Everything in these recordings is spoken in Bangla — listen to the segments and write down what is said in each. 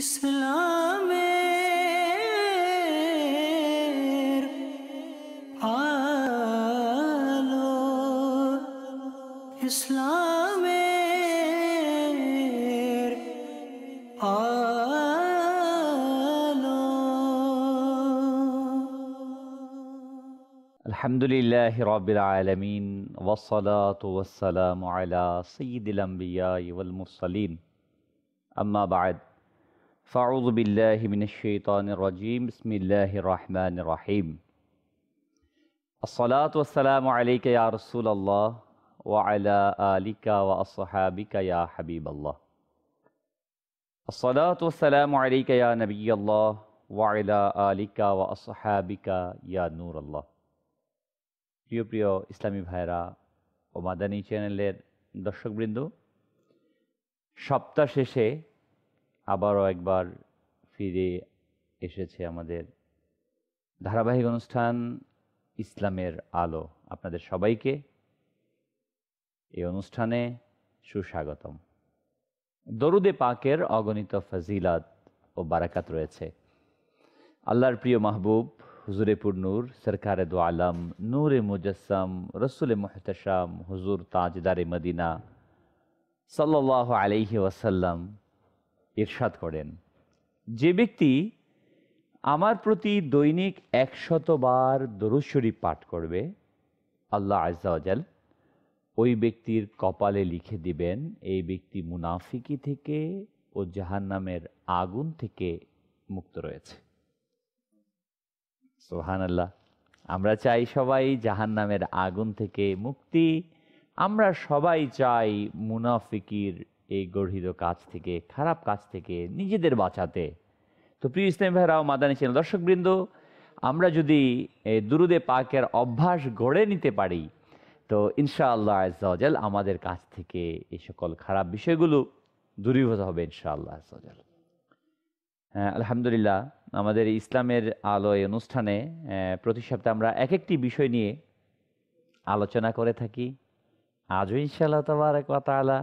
ইসলামের আলো ইসলামের আলো আলহামদুলিল্লাহ রবিল আলমিন ওসলাত ওসালাম আলা সঈদ আম্বিয়া ওয়াল মুরসালিন আম্মা বাদ فأعوذ بالله من الشيطان الرجيم بسم الله الرحمن الرحيم الصلاة والسلام عليك يا رسول الله وعلى آلك وأصحابك يا حبيب الله الصلاة والسلام عليك يا نبي الله وعلى آلك وأصحابك يا نور الله প্রিয় প্রিয় ইসলামী ভাইরা ও মাদানী চ্যানেলের দর্শকবৃন্দ সপ্তাহ শেষে আবারও একবার ফিরে এসেছে আমাদের ধারাবাহিক অনুষ্ঠান ইসলামের আলো আপনাদের সবাইকে এই অনুষ্ঠানে সুস্বাগতম দরুদে পাকের অগণিত ফজিলাত ও বারাকাত রয়েছে আল্লাহর প্রিয় মাহবুব হুজুরেপুর নূর সরকারে দো আলম নূরে মুজাসম রসুলে মোহতাসাম হুজুর তাজদারে মদিনা সাল্লাহ আলহি ওয়াসাল্লাম ইরশাদ করেন যে ব্যক্তি আমার প্রতি দৈনিক একশতবার দরুদ পাঠ করবে আল্লাহ আজাল ওই ব্যক্তির কপালে লিখে দিবেন এই ব্যক্তি মুনাফিকি থেকে ও জাহান্নামের আগুন থেকে মুক্ত রয়েছে সোহান আল্লাহ আমরা চাই সবাই জাহান্নামের আগুন থেকে মুক্তি আমরা সবাই চাই মুনাফিকির এই গর্হিত কাজ থেকে খারাপ কাজ থেকে নিজেদের বাঁচাতে তো প্রিয় ইসলাম ভাইরাও মাদানি ছিলেন দর্শকবৃন্দ আমরা যদি দুরুদে পাকের অভ্যাস গড়ে নিতে পারি তো ইনশাআল্লাহ আজাল আমাদের কাছ থেকে এই সকল খারাপ বিষয়গুলো দূরীভূত হবে ইনশাআল্লাহ আজাল হ্যাঁ আলহামদুলিল্লাহ আমাদের ইসলামের আলোয় অনুষ্ঠানে প্রতি সপ্তাহে আমরা এক একটি বিষয় নিয়ে আলোচনা করে থাকি আজও ইনশাআল্লাহ তোমার কথা আলা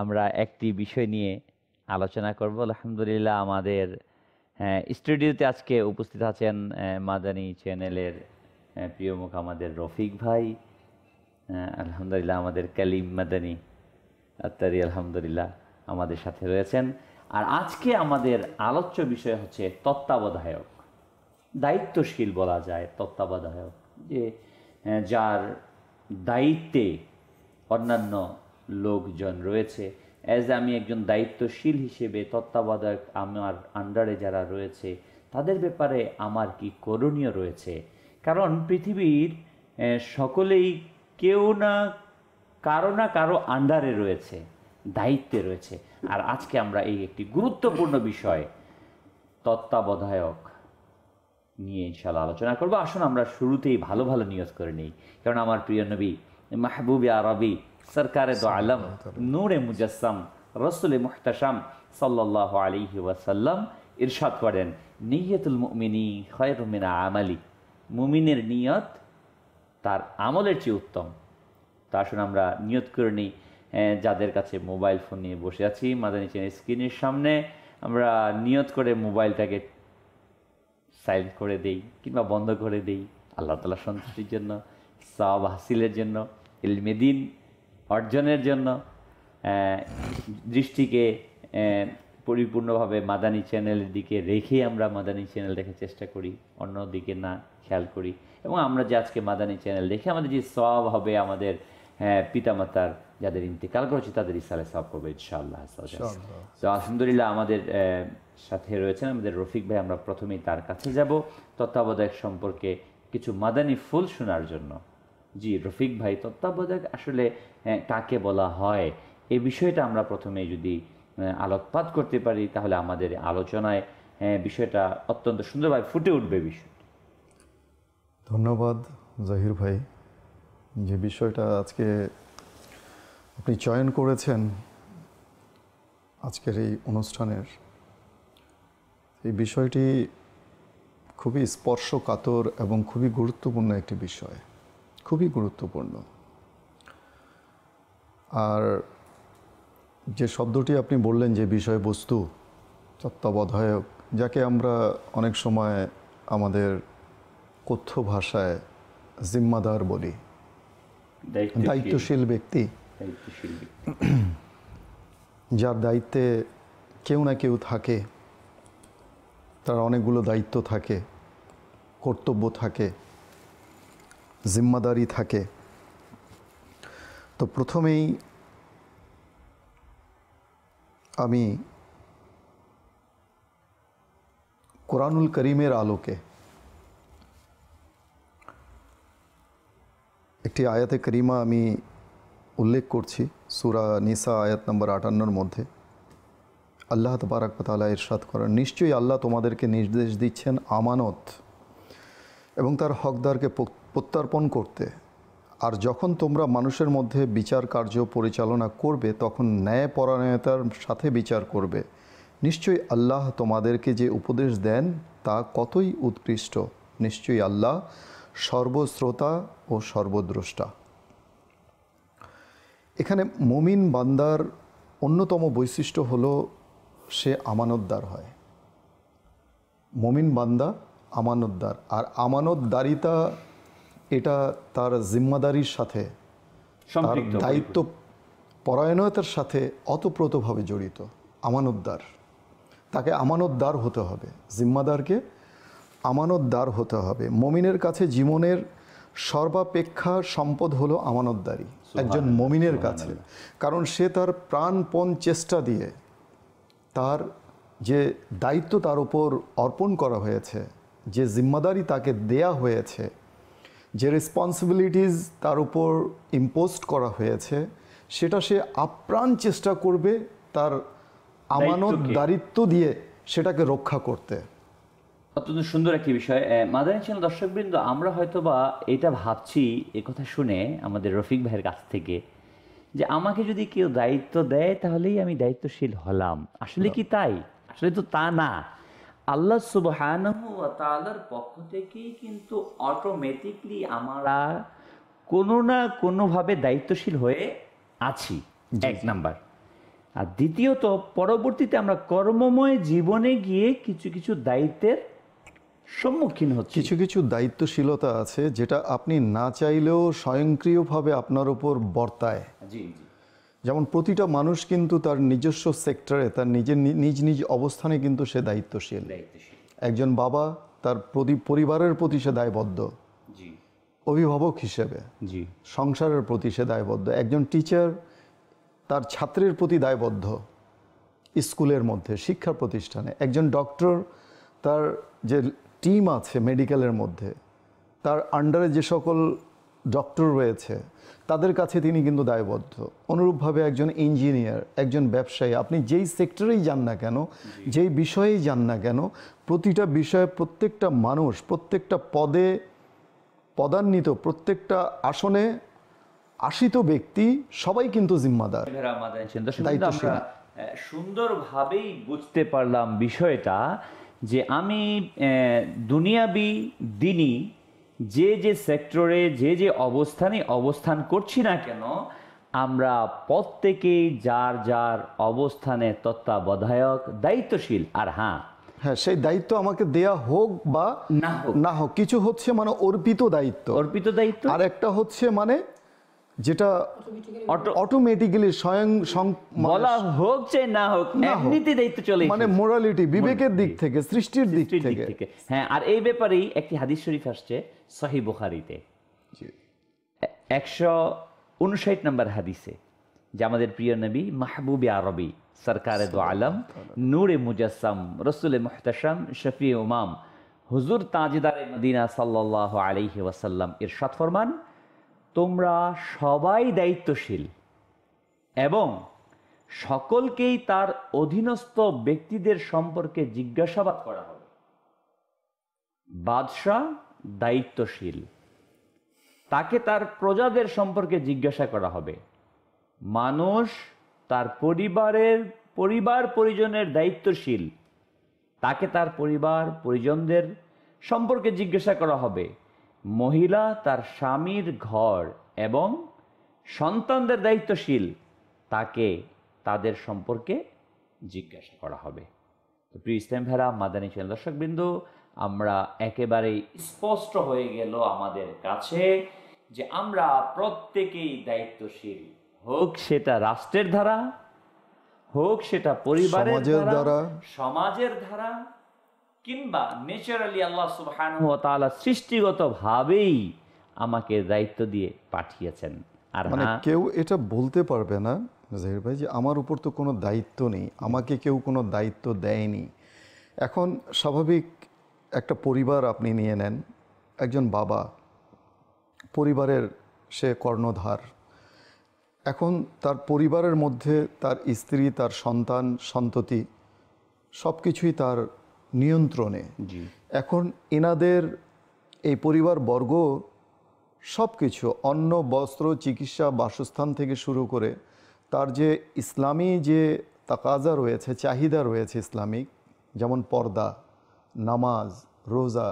আমরা একটি বিষয় নিয়ে আলোচনা করব আলহামদুলিল্লাহ আমাদের হ্যাঁ, স্টুডিওতে আজকে উপস্থিত আছেন মাদানী চ্যানেলের প্রিয় মুখ আমাদের রফিক ভাই আলহামদুলিল্লাহ আমাদের কালিম মাদানী আত্মারি আলহামদুলিল্লাহ আমাদের সাথে রয়েছেন আর আজকে আমাদের আলোচ্য বিষয় হচ্ছে তত্ত্বাবধায়ক দায়িত্বশীল বলা যায় তত্ত্বাবধায়ক যে যার দায়িত্বে অন্যান্য লোকজন রয়েছে অ্যাজ আমি একজন দায়িত্বশীল হিসেবে তত্ত্বাবধায়ক আমার আন্ডারে যারা রয়েছে তাদের ব্যাপারে আমার কি করণীয় রয়েছে কারণ পৃথিবীর সকলেই কেউ না কারো না কারো আন্ডারে রয়েছে দায়িত্বে রয়েছে আর আজকে আমরা এই একটি গুরুত্বপূর্ণ বিষয় তত্ত্বাবধায়ক নিয়ে ইনশাল আলোচনা করবো আসুন আমরা শুরুতেই ভালো ভালো নিয়োগ করে নিই কারণ আমার প্রিয় নবী মাহবুবে আরবি সরকারে দো আলম নূরে মুজাসম রসুল মুহতাসম সাল্লাহ আলিহি ওয়াসাল্লাম ইরশাদ করেন নিয়তুল মুমিনী খয়রুমিনা আমালি মুমিনের নিয়ত তার আমলের চেয়ে উত্তম তা আসুন আমরা নিয়ত করে নিই যাদের কাছে মোবাইল ফোন নিয়ে বসে আছি মাদা নিচে স্ক্রিনের সামনে আমরা নিয়ত করে মোবাইলটাকে সাইলেন্ট করে দেই কিংবা বন্ধ করে দেই আল্লাহ তালা সন্তুষ্টির জন্য সাব হাসিলের জন্য ইলমেদিন অর্জনের জন্য দৃষ্টিকে পরিপূর্ণভাবে মাদানি চ্যানেলের দিকে রেখে আমরা মাদানি চ্যানেল দেখার চেষ্টা করি অন্য দিকে না খেয়াল করি এবং আমরা যে আজকে মাদানি চ্যানেল দেখে আমাদের যে সব হবে আমাদের পিতামাতার যাদের ইন্তেকাল করেছে তাদের ইসালে সব করবে ইনশাআল্লাহ তো আলহামদুলিল্লাহ আমাদের সাথে রয়েছেন আমাদের রফিক ভাই আমরা প্রথমেই তার কাছে যাব তত্ত্বাবধায়ক সম্পর্কে কিছু মাদানি ফুল শোনার জন্য জি রফিক ভাই তত্ত্বাবধায়ক আসলে হ্যাঁ, কাকে বলা হয় এ বিষয়টা আমরা প্রথমে যদি আলোকপাত করতে পারি তাহলে আমাদের আলোচনায় বিষয়টা অত্যন্ত সুন্দরভাবে ফুটে উঠবে বিষয় ধন্যবাদ জাহির ভাই যে বিষয়টা আজকে আপনি চয়ন করেছেন আজকের এই অনুষ্ঠানের এই বিষয়টি খুবই স্পর্শকাতর এবং খুবই গুরুত্বপূর্ণ একটি বিষয় খুবই গুরুত্বপূর্ণ আর যে শব্দটি আপনি বললেন যে বিষয়বস্তু তত্ত্বাবধায়ক যাকে আমরা অনেক সময় আমাদের কথ্য ভাষায় জিম্মাদার বলি দায়িত্বশীল ব্যক্তি যার দায়িত্বে কেউ না কেউ থাকে তার অনেকগুলো দায়িত্ব থাকে কর্তব্য থাকে জিম্মাদারি থাকে তো প্রথমেই আমি কোরআনুল করিমের আলোকে একটি আয়াতে করিমা আমি উল্লেখ করছি সুরা নিসা আয়াত নম্বর আটান্নর মধ্যে আল্লাহ তবারক তালা ইরশাদ করেন নিশ্চয়ই আল্লাহ তোমাদেরকে নির্দেশ দিচ্ছেন আমানত এবং তার হকদারকে প্রত্যর্পণ করতে আর যখন তোমরা মানুষের মধ্যে বিচার কার্য পরিচালনা করবে তখন ন্যায় পরায়ণতার সাথে বিচার করবে নিশ্চয়ই আল্লাহ তোমাদেরকে যে উপদেশ দেন তা কতই উৎকৃষ্ট নিশ্চয়ই আল্লাহ সর্বশ্রোতা ও সর্বদ্রষ্টা এখানে মুমিন বান্দার অন্যতম বৈশিষ্ট্য হলো সে আমানতদার হয় মুমিন বান্দা আমানতদার আর আমানতদারিতা এটা তার জিম্মাদারির সাথে তার দায়িত্ব পরায়ণতার সাথে অতপ্রতভাবে জড়িত আমানতদার তাকে আমানতদার হতে হবে জিম্মাদারকে আমানতদার হতে হবে মমিনের কাছে জীবনের সর্বাপেক্ষা সম্পদ হলো আমানতদারি একজন মমিনের কাছে কারণ সে তার প্রাণপণ চেষ্টা দিয়ে তার যে দায়িত্ব তার উপর অর্পণ করা হয়েছে যে জিম্মাদারি তাকে দেয়া হয়েছে যে রেসপন্সিবিলিটিস তার উপর ইম্পোস্ট করা হয়েছে সেটা সে আপ্রাণ চেষ্টা করবে তার আমানত দারিত্ব দিয়ে সেটাকে রক্ষা করতে অত্যন্ত সুন্দর একটি বিষয় মাদানী ছিল দর্শকবৃন্দ আমরা হয়তো বা এটা ভাবছি কথা শুনে আমাদের রফিক ভাইয়ের কাছ থেকে যে আমাকে যদি কেউ দায়িত্ব দেয় তাহলেই আমি দায়িত্বশীল হলাম আসলে কি হ্যাঁ। তাই আসলে তো তা না আল্লাহ সুবহানাহু তালার পক্ষ থেকেই কিন্তু অটোমেটিকলি আমরা কোনো না কোনোভাবে দায়িত্বশীল হয়ে আছি এক নাম্বার আর দ্বিতীয়ত পরবর্তীতে আমরা কর্মময় জীবনে গিয়ে কিছু কিছু দায়িত্বের সম্মুখীন হচ্ছে কিছু কিছু দায়িত্বশীলতা আছে যেটা আপনি না চাইলেও স্বয়ংক্রিয়ভাবে আপনার উপর বর্তায় জি যেমন প্রতিটা মানুষ কিন্তু তার নিজস্ব সেক্টরে তার নিজের নিজ নিজ অবস্থানে কিন্তু সে দায়িত্বশীল একজন বাবা তার পরিবারের প্রতি সে দায়বদ্ধ অভিভাবক হিসেবে জি সংসারের প্রতি সে দায়বদ্ধ একজন টিচার তার ছাত্রের প্রতি দায়বদ্ধ স্কুলের মধ্যে শিক্ষা প্রতিষ্ঠানে একজন ডক্টর তার যে টিম আছে মেডিকেলের মধ্যে তার আন্ডারে যে সকল ডক্টর রয়েছে তাদের কাছে তিনি কিন্তু দায়বদ্ধ অনুরূপভাবে একজন ইঞ্জিনিয়ার একজন ব্যবসায়ী আপনি যেই সেক্টরেই যান না কেন যেই বিষয়েই যান না কেন প্রতিটা বিষয়ে প্রত্যেকটা মানুষ প্রত্যেকটা পদে পদান্বিত প্রত্যেকটা আসনে আসিত ব্যক্তি সবাই কিন্তু জিম্মাদার সুন্দরভাবেই বুঝতে পারলাম বিষয়টা যে আমি দুনিয়াবি দিনই যে যে সেক্টরে যে যে অবস্থানে অবস্থান করছি না কেন আমরা প্রত্যেকেই যার যার অবস্থানে তত্ত্বাবধায়ক দায়িত্বশীল আর হ্যাঁ হ্যাঁ সেই দায়িত্ব আমাকে দেয়া হোক বা না হোক না হোক কিছু হচ্ছে মানে অর্পিত দায়িত্ব অর্পিত দায়িত্ব আর একটা হচ্ছে মানে যেটা অটোমেটিক্যালি স্বয়ং মানে বলা হোক চাই না হোক নীতি দায়িত্ব চলে মানে মোরালিটি বিবেকের দিক থেকে সৃষ্টির দিক থেকে হ্যাঁ আর এই ব্যাপারেই একটি হাদিস শরীফ আসছে সহি বুখারিতে একশো উনষাট নম্বর হাদিসে যে আমাদের প্রিয় নবী মাহবুবে আরবি সরকারে দো আলম নূরে মুজাসম রসুল মোহতাসম শফি উমাম হুজুর তাজদারে মদিনা সাল্লাহ আলহি ওয়াসাল্লাম এর সৎফরমান ফরমান তোমরা সবাই দায়িত্বশীল এবং সকলকেই তার অধীনস্থ ব্যক্তিদের সম্পর্কে জিজ্ঞাসাবাদ করা হবে বাদশাহ দায়িত্বশীল তাকে তার প্রজাদের সম্পর্কে জিজ্ঞাসা করা হবে মানুষ তার পরিবারের পরিবার পরিজনের দায়িত্বশীল তাকে তার পরিবার পরিজনদের সম্পর্কে জিজ্ঞাসা করা হবে মহিলা তার স্বামীর ঘর এবং সন্তানদের দায়িত্বশীল তাকে তাদের সম্পর্কে জিজ্ঞাসা করা হবে তো প্রিয় ইসলাম ভেরা মাদানী চ্যানেল দর্শকবৃন্দ আমরা একেবারেই স্পষ্ট হয়ে গেল আমাদের কাছে যে আমরা প্রত্যেকেই দায়িত্বশীল হোক সেটা রাষ্ট্রের ধারা হোক সেটা পরিবারের ধারা সমাজের ধারা কিংবা নেচারালি আল্লাহ সুবহান সৃষ্টিগতভাবেই আমাকে দায়িত্ব দিয়ে পাঠিয়েছেন আর মানে হ্যাঁ। কেউ এটা বলতে পারবে না জাহির ভাই যে আমার উপর তো কোনো দায়িত্ব নেই আমাকে কেউ কোনো দায়িত্ব দেয়নি এখন স্বাভাবিক একটা পরিবার আপনি নিয়ে নেন একজন বাবা পরিবারের সে কর্ণধার এখন তার পরিবারের মধ্যে তার স্ত্রী তার সন্তান সন্ততি সব কিছুই তার নিয়ন্ত্রণে এখন এনাদের এই পরিবার বর্গ সব কিছু অন্ন বস্ত্র চিকিৎসা বাসস্থান থেকে শুরু করে তার যে ইসলামী যে তাকাজা রয়েছে চাহিদা রয়েছে ইসলামিক যেমন পর্দা নামাজ রোজা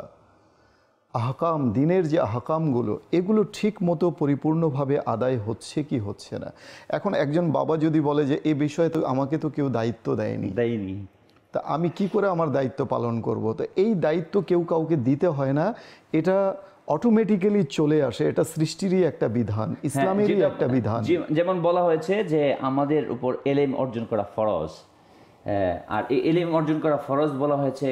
আহকাম দিনের যে আহকামগুলো এগুলো ঠিক মতো পরিপূর্ণভাবে আদায় হচ্ছে কি হচ্ছে না এখন একজন বাবা যদি বলে যে এ বিষয়ে তো আমাকে তো কেউ দায়িত্ব দেয়নি দেয়নি তা আমি কি করে আমার দায়িত্ব পালন করব তো এই দায়িত্ব কেউ কাউকে দিতে হয় না এটা অটোমেটিক্যালি চলে আসে এটা সৃষ্টিরই একটা বিধান হ্যাঁ, ইসলামেরই একটা বিধান যেমন বলা হয়েছে যে আমাদের উপর এলেম অর্জন করা ফরজ আর এই এলেম অর্জন করা ফরজ বলা হয়েছে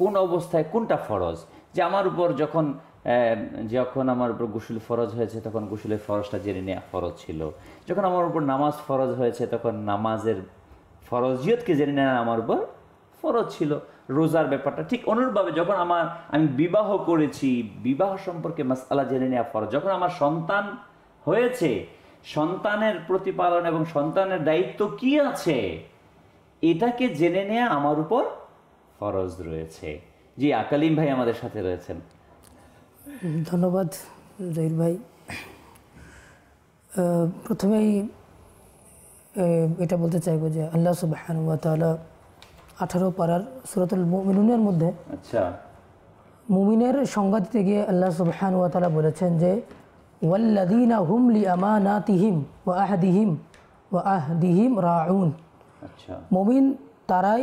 কোন অবস্থায় কোনটা ফরজ যে আমার উপর যখন যখন আমার উপর গুসুল ফরজ হয়েছে তখন গোসলের ফরজটা জেনে নেওয়া ফরজ ছিল যখন আমার উপর নামাজ ফরজ হয়েছে তখন নামাজের ফরজিয়তকে জেনে নেওয়া আমার উপর ফরজ ছিল রোজার ব্যাপারটা ঠিক অনুরূপভাবে যখন আমার আমি বিবাহ করেছি বিবাহ সম্পর্কে মাসালা জেনে নেওয়া ফরজ যখন আমার সন্তান হয়েছে সন্তানের প্রতিপালন এবং সন্তানের দায়িত্ব কি আছে এটাকে জেনে নেওয়া আমার উপর ফরজ রয়েছে জি আকালিম ভাই আমাদের সাথে রয়েছেন ধন্যবাদ জহির ভাই প্রথমেই এটা বলতে চাইবো যে আল্লাহ সুবাহ আঠারো পাড়ার সুরতুল মুমিনুনের মধ্যে আচ্ছা মুমিনের সংজ্ঞা দিতে গিয়ে আল্লাহ সুবহান ওয়াতালা বলেছেন যে ওয়াল্লাদিনা হুমলি আমানাতিহিম ওয়া আহদিহিম ওয়া আহদিহিম রাউন আচ্ছা মুমিন তারাই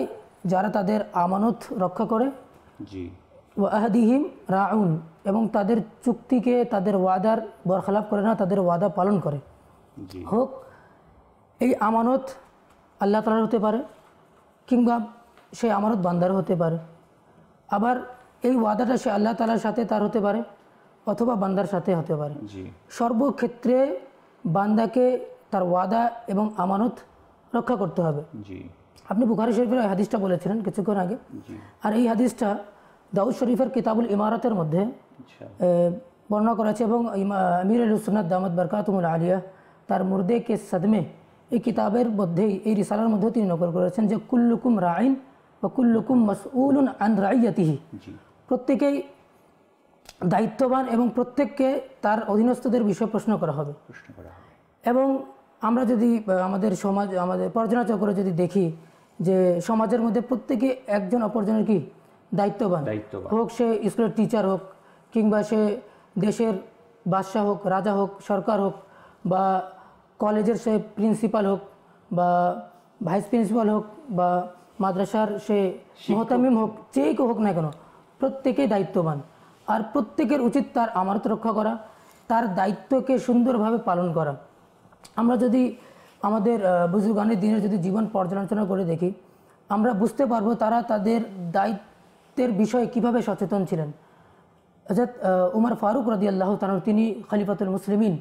যারা তাদের আমানত রক্ষা করে জি ওয়া আহদিহিম রাউন এবং তাদের চুক্তিকে তাদের ওয়াদার বরখলাপ করে না তাদের ওয়াদা পালন করে হোক এই আমানত আল্লাহ তালার হতে পারে কিংবা সে আমানত বান্দার হতে পারে আবার এই ওয়াদাটা সে আল্লাহ তালার সাথে তার হতে পারে অথবা বান্দার সাথে হতে পারে সর্বক্ষেত্রে বান্দাকে তার ওয়াদা এবং আমানত রক্ষা করতে হবে আপনি বুখারি শরীফের ওই হাদিসটা বলেছিলেন কিছুক্ষণ আগে আর এই হাদিসটা দাউদ শরীফের কিতাবুল ইমারতের মধ্যে আচ্ছা। বর্ণনা করেছে এবং আমির আলুসনাদ দামদ বরকাতমুল আলিয়া তার মুর্দে কে সদমে এই কিতাবের মধ্যেই এই রিসালার মধ্যেও তিনি নকল করেছেন যে কুল্লুকুম রাইন ফকুল্লুকুম মসউল আন রাইয়াতিহি প্রত্যেকেই দায়িত্ববান এবং প্রত্যেককে তার অধীনস্থদের বিষয়ে প্রশ্ন করা হবে এবং আমরা যদি আমাদের সমাজ আমাদের পর্যনা চক্রে যদি দেখি যে সমাজের মধ্যে প্রত্যেকে একজন অপরজনের কি দায়িত্ববান হোক সে স্কুলের টিচার হোক কিংবা সে দেশের বাদশাহ হোক রাজা হোক সরকার হোক বা কলেজের সে প্রিন্সিপাল হোক বা ভাইস প্রিন্সিপাল হোক বা মাদ্রাসার সে মহতামিম হোক যেই হোক না কেন প্রত্যেকেই দায়িত্ববান আর প্রত্যেকের উচিত তার আমানত রক্ষা করা তার দায়িত্বকে সুন্দরভাবে পালন করা আমরা যদি আমাদের বুজুর্গানের দিনের যদি জীবন পর্যালোচনা করে দেখি আমরা বুঝতে পারবো তারা তাদের দায়িত্বের বিষয়ে কিভাবে সচেতন ছিলেন অর্থাৎ উমার ফারুক রাজি আল্লাহ তানুর তিনি খালিফাতুল মুসলিমিন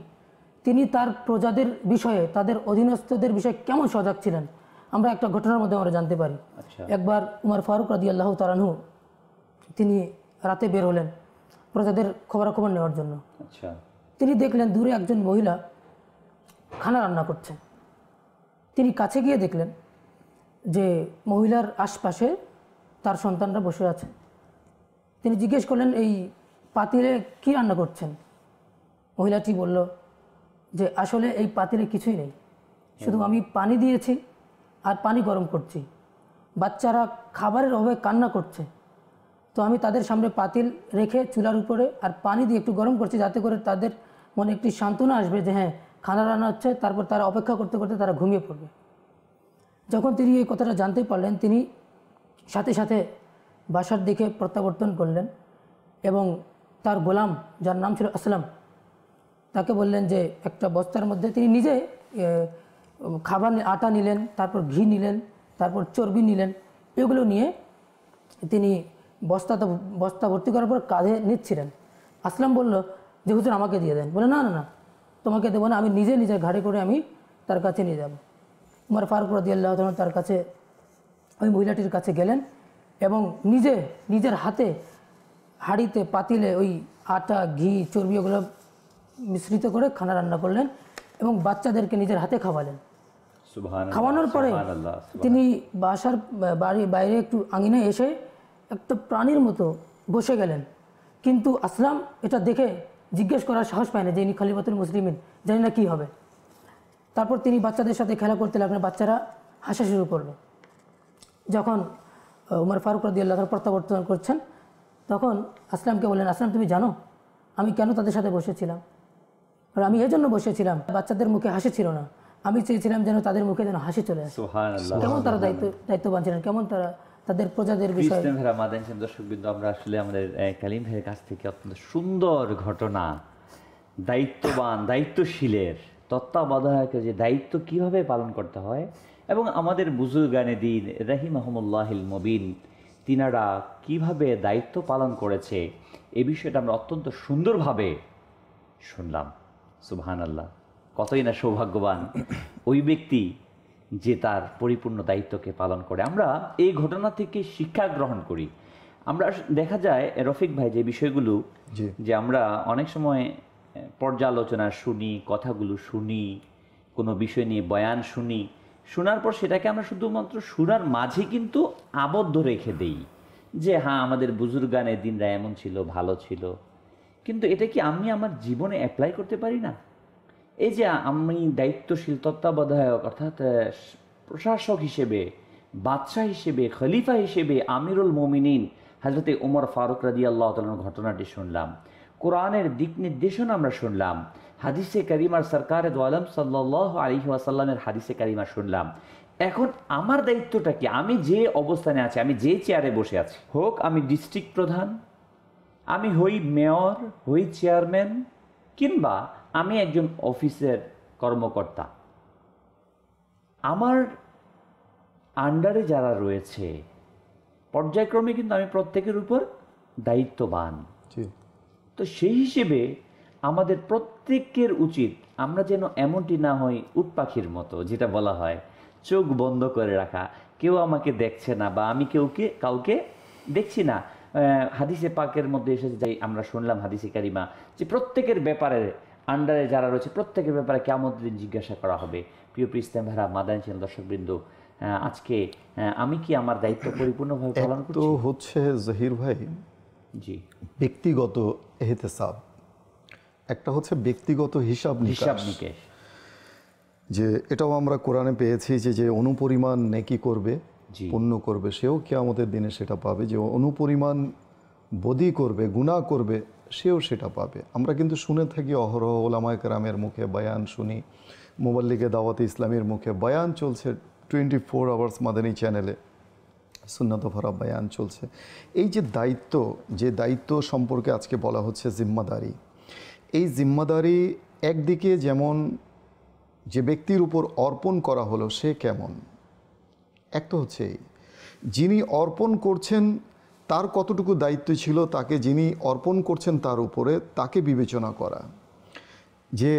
তিনি তার প্রজাদের বিষয়ে তাদের অধীনস্থদের বিষয়ে কেমন সজাগ ছিলেন আমরা একটা ঘটনার মধ্যে আমরা জানতে পারি আচ্ছা। একবার উমার ফারুক রাদি আল্লাহ তালানহু তিনি রাতে বের হলেন প্রজাদের খবরাখবর নেওয়ার জন্য আচ্ছা। তিনি দেখলেন দূরে একজন মহিলা খানা রান্না করছে তিনি কাছে গিয়ে দেখলেন যে মহিলার আশপাশে তার সন্তানরা বসে আছে তিনি জিজ্ঞেস করলেন এই পাতিলে কি রান্না করছেন মহিলাটি বলল যে আসলে এই পাতিলে কিছুই নেই শুধু আমি পানি দিয়েছি আর পানি গরম করছি বাচ্চারা খাবারের অভাবে কান্না করছে তো আমি তাদের সামনে পাতিল রেখে চুলার উপরে আর পানি দিয়ে একটু গরম করছি যাতে করে তাদের মনে একটি সান্ত্বনা আসবে যে হ্যাঁ খানা রান্না হচ্ছে তারপর তারা অপেক্ষা করতে করতে তারা ঘুমিয়ে পড়বে যখন তিনি এই কথাটা জানতে পারলেন তিনি সাথে সাথে বাসার দিকে প্রত্যাবর্তন করলেন এবং তার গোলাম যার নাম ছিল আসলাম তাকে বললেন যে একটা বস্তার মধ্যে তিনি নিজে খাবার আটা নিলেন তারপর ঘি নিলেন তারপর চর্বি নিলেন এগুলো নিয়ে তিনি বস্তা বস্তা ভর্তি করার পর কাঁধে নিচ্ছিলেন আসলাম বলল যে হুজুর আমাকে দিয়ে দেন বলে না না না তোমাকে দেবো না আমি নিজে নিজে ঘাড়ে করে আমি তার কাছে নিয়ে যাব উমার ফারুক রদিয়াল্লাহ তার কাছে ওই মহিলাটির কাছে গেলেন এবং নিজে নিজের হাতে হাড়িতে পাতিলে ওই আটা ঘি চর্বি ওগুলো মিশ্রিত করে খানা রান্না করলেন এবং বাচ্চাদেরকে নিজের হাতে খাওয়ালেন খাওয়ানোর পরে তিনি বাসার বাড়ি বাইরে একটু আঙিনে এসে একটা প্রাণীর মতো বসে গেলেন কিন্তু আসলাম এটা দেখে জিজ্ঞেস করার সাহস পায় না যে ইনি খালিবাতুল মুসলিমিন জানি না কী হবে তারপর তিনি বাচ্চাদের সাথে খেলা করতে লাগলেন বাচ্চারা হাসা শুরু করলো যখন উমর ফারুক রাদি আল্লাহ প্রত্যাবর্তন করছেন তখন আসলামকে বললেন আসলাম তুমি জানো আমি কেন তাদের সাথে বসেছিলাম আর আমি এজন্য বসেছিলাম বাচ্চাদের মুখে হাসি ছিল না আমি চেয়েছিলাম যেন তাদের মুখে যেন হাসি চলে আসে কেমন তারা দায়িত্ব দায়িত্ববান ছিলেন কেমন তারা তাদের প্রজাদের বিষয়ে মাদান বিন্দু আমরা আসলে আমাদের কালিম ভাইয়ের কাছ থেকে অত্যন্ত সুন্দর ঘটনা দায়িত্ববান দায়িত্বশীলের তত্ত্বাবধায়কের যে দায়িত্ব কিভাবে পালন করতে হয় এবং আমাদের বুজুর্গানে দিন রাহিম আহমুল্লাহিল মবিন তিনারা কিভাবে দায়িত্ব পালন করেছে এ বিষয়টা আমরা অত্যন্ত সুন্দরভাবে শুনলাম সুবহান আল্লাহ কতই না সৌভাগ্যবান ওই ব্যক্তি যে তার পরিপূর্ণ দায়িত্বকে পালন করে আমরা এই ঘটনা থেকে শিক্ষা গ্রহণ করি আমরা দেখা যায় রফিক ভাই যে বিষয়গুলো যে আমরা অনেক সময় পর্যালোচনা শুনি কথাগুলো শুনি কোনো বিষয় নিয়ে বয়ান শুনি শোনার পর সেটাকে আমরা শুধুমাত্র শোনার মাঝে কিন্তু আবদ্ধ রেখে দেই যে হ্যাঁ আমাদের বুজুর্গানের দিনরা এমন ছিল ভালো ছিল কিন্তু এটা কি আমি আমার জীবনে অ্যাপ্লাই করতে পারি না এই যে আমি দায়িত্বশীল তত্ত্বাবধায়ক অর্থাৎ প্রশাসক হিসেবে বাদশাহ হিসেবে খলিফা হিসেবে আমিরুল মোমিনিন হাজরতে উমর ফারুক রাজি আল্লাহ তালন ঘটনাটি শুনলাম কোরআনের দিক নির্দেশনা আমরা শুনলাম হাদিসে কারিমার সরকারে দোয়ালাম সাল্লাহ আলি ওয়াসাল্লামের হাদিসে কারিমা শুনলাম এখন আমার দায়িত্বটা কি আমি যে অবস্থানে আছি আমি যে চেয়ারে বসে আছি হোক আমি ডিস্ট্রিক্ট প্রধান আমি হই মেয়র হই চেয়ারম্যান কিংবা আমি একজন অফিসের কর্মকর্তা আমার আন্ডারে যারা রয়েছে পর্যায়ক্রমে কিন্তু আমি প্রত্যেকের উপর দায়িত্ববান তো সেই হিসেবে আমাদের প্রত্যেকের উচিত আমরা যেন এমনটি না হই উট পাখির মতো যেটা বলা হয় চোখ বন্ধ করে রাখা কেউ আমাকে দেখছে না বা আমি কেউকে কাউকে দেখছি না হাদিসে পাকের মধ্যে এসে যাই আমরা শুনলাম হাদিসে কারিমা যে প্রত্যেকের ব্যাপারে আন্ডারে যারা রয়েছে প্রত্যেকের ব্যাপারে কেমন দিন জিজ্ঞাসা করা হবে প্রিয় প্রিস্তান ভাড়া মাদান ছিলেন দর্শকবৃন্দ আজকে আমি কি আমার দায়িত্ব পরিপূর্ণভাবে পালন করছি তো হচ্ছে জহির ভাই জি ব্যক্তিগত এহতেসাব একটা হচ্ছে ব্যক্তিগত হিসাব হিসাব নিকেশ যে এটাও আমরা কোরআনে পেয়েছি যে যে অনুপরিমাণ নেকি করবে পণ্য করবে সেও আমাদের দিনে সেটা পাবে যে অনুপরিমাণ বদি করবে গুণা করবে সেও সেটা পাবে আমরা কিন্তু শুনে থাকি অহরহ ওলামায় কেরামের মুখে বায়ান শুনি মোবাল্লিকে দাওয়াতে ইসলামের মুখে বায়ান চলছে টোয়েন্টি ফোর আওয়ার্স মাদানী চ্যানেলে ভরা বায়ান চলছে এই যে দায়িত্ব যে দায়িত্ব সম্পর্কে আজকে বলা হচ্ছে জিম্মাদারি এই জিম্মাদারি একদিকে যেমন যে ব্যক্তির উপর অর্পণ করা হলো সে কেমন এক তো হচ্ছে যিনি অর্পণ করছেন তার কতটুকু দায়িত্ব ছিল তাকে যিনি অর্পণ করছেন তার উপরে তাকে বিবেচনা করা যে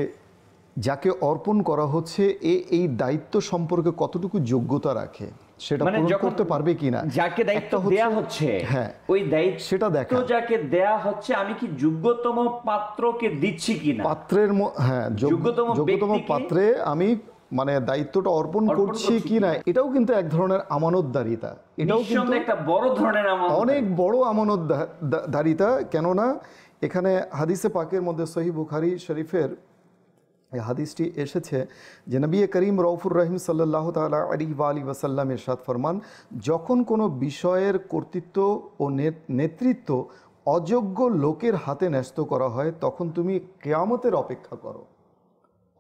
যাকে অর্পণ করা হচ্ছে এ এই দায়িত্ব সম্পর্কে কতটুকু যোগ্যতা রাখে সেটা মানে পূরণ করতে পারবে কিনা যাকে দায়িত্ব দেয়া হচ্ছে হ্যাঁ ওই দায়িত্ব সেটা দেখো যাকে দেয়া হচ্ছে আমি কি যোগ্যতম পাত্রকে দিচ্ছি কিনা পাত্রের হ্যাঁ যোগ্যতম যোগ্যতম পাত্রে আমি মানে দায়িত্বটা অর্পণ করছি কি না এটাও কিন্তু এক ধরনের আমানতদারিতা এটাও কিন্তু একটা বড় ধরনের অনেক বড় আমানতদারিতা কেননা এখানে হাদিসে পাকের মধ্যে সহি বুখারি শরীফের এই হাদিসটি এসেছে যে নবী করিম রৌফুর রহিম সাল্লাহ তালা আলী বা আলী ওয়াসাল্লাম এরশাদ ফরমান যখন কোনো বিষয়ের কর্তৃত্ব ও নেতৃত্ব অযোগ্য লোকের হাতে ন্যস্ত করা হয় তখন তুমি কেয়ামতের অপেক্ষা করো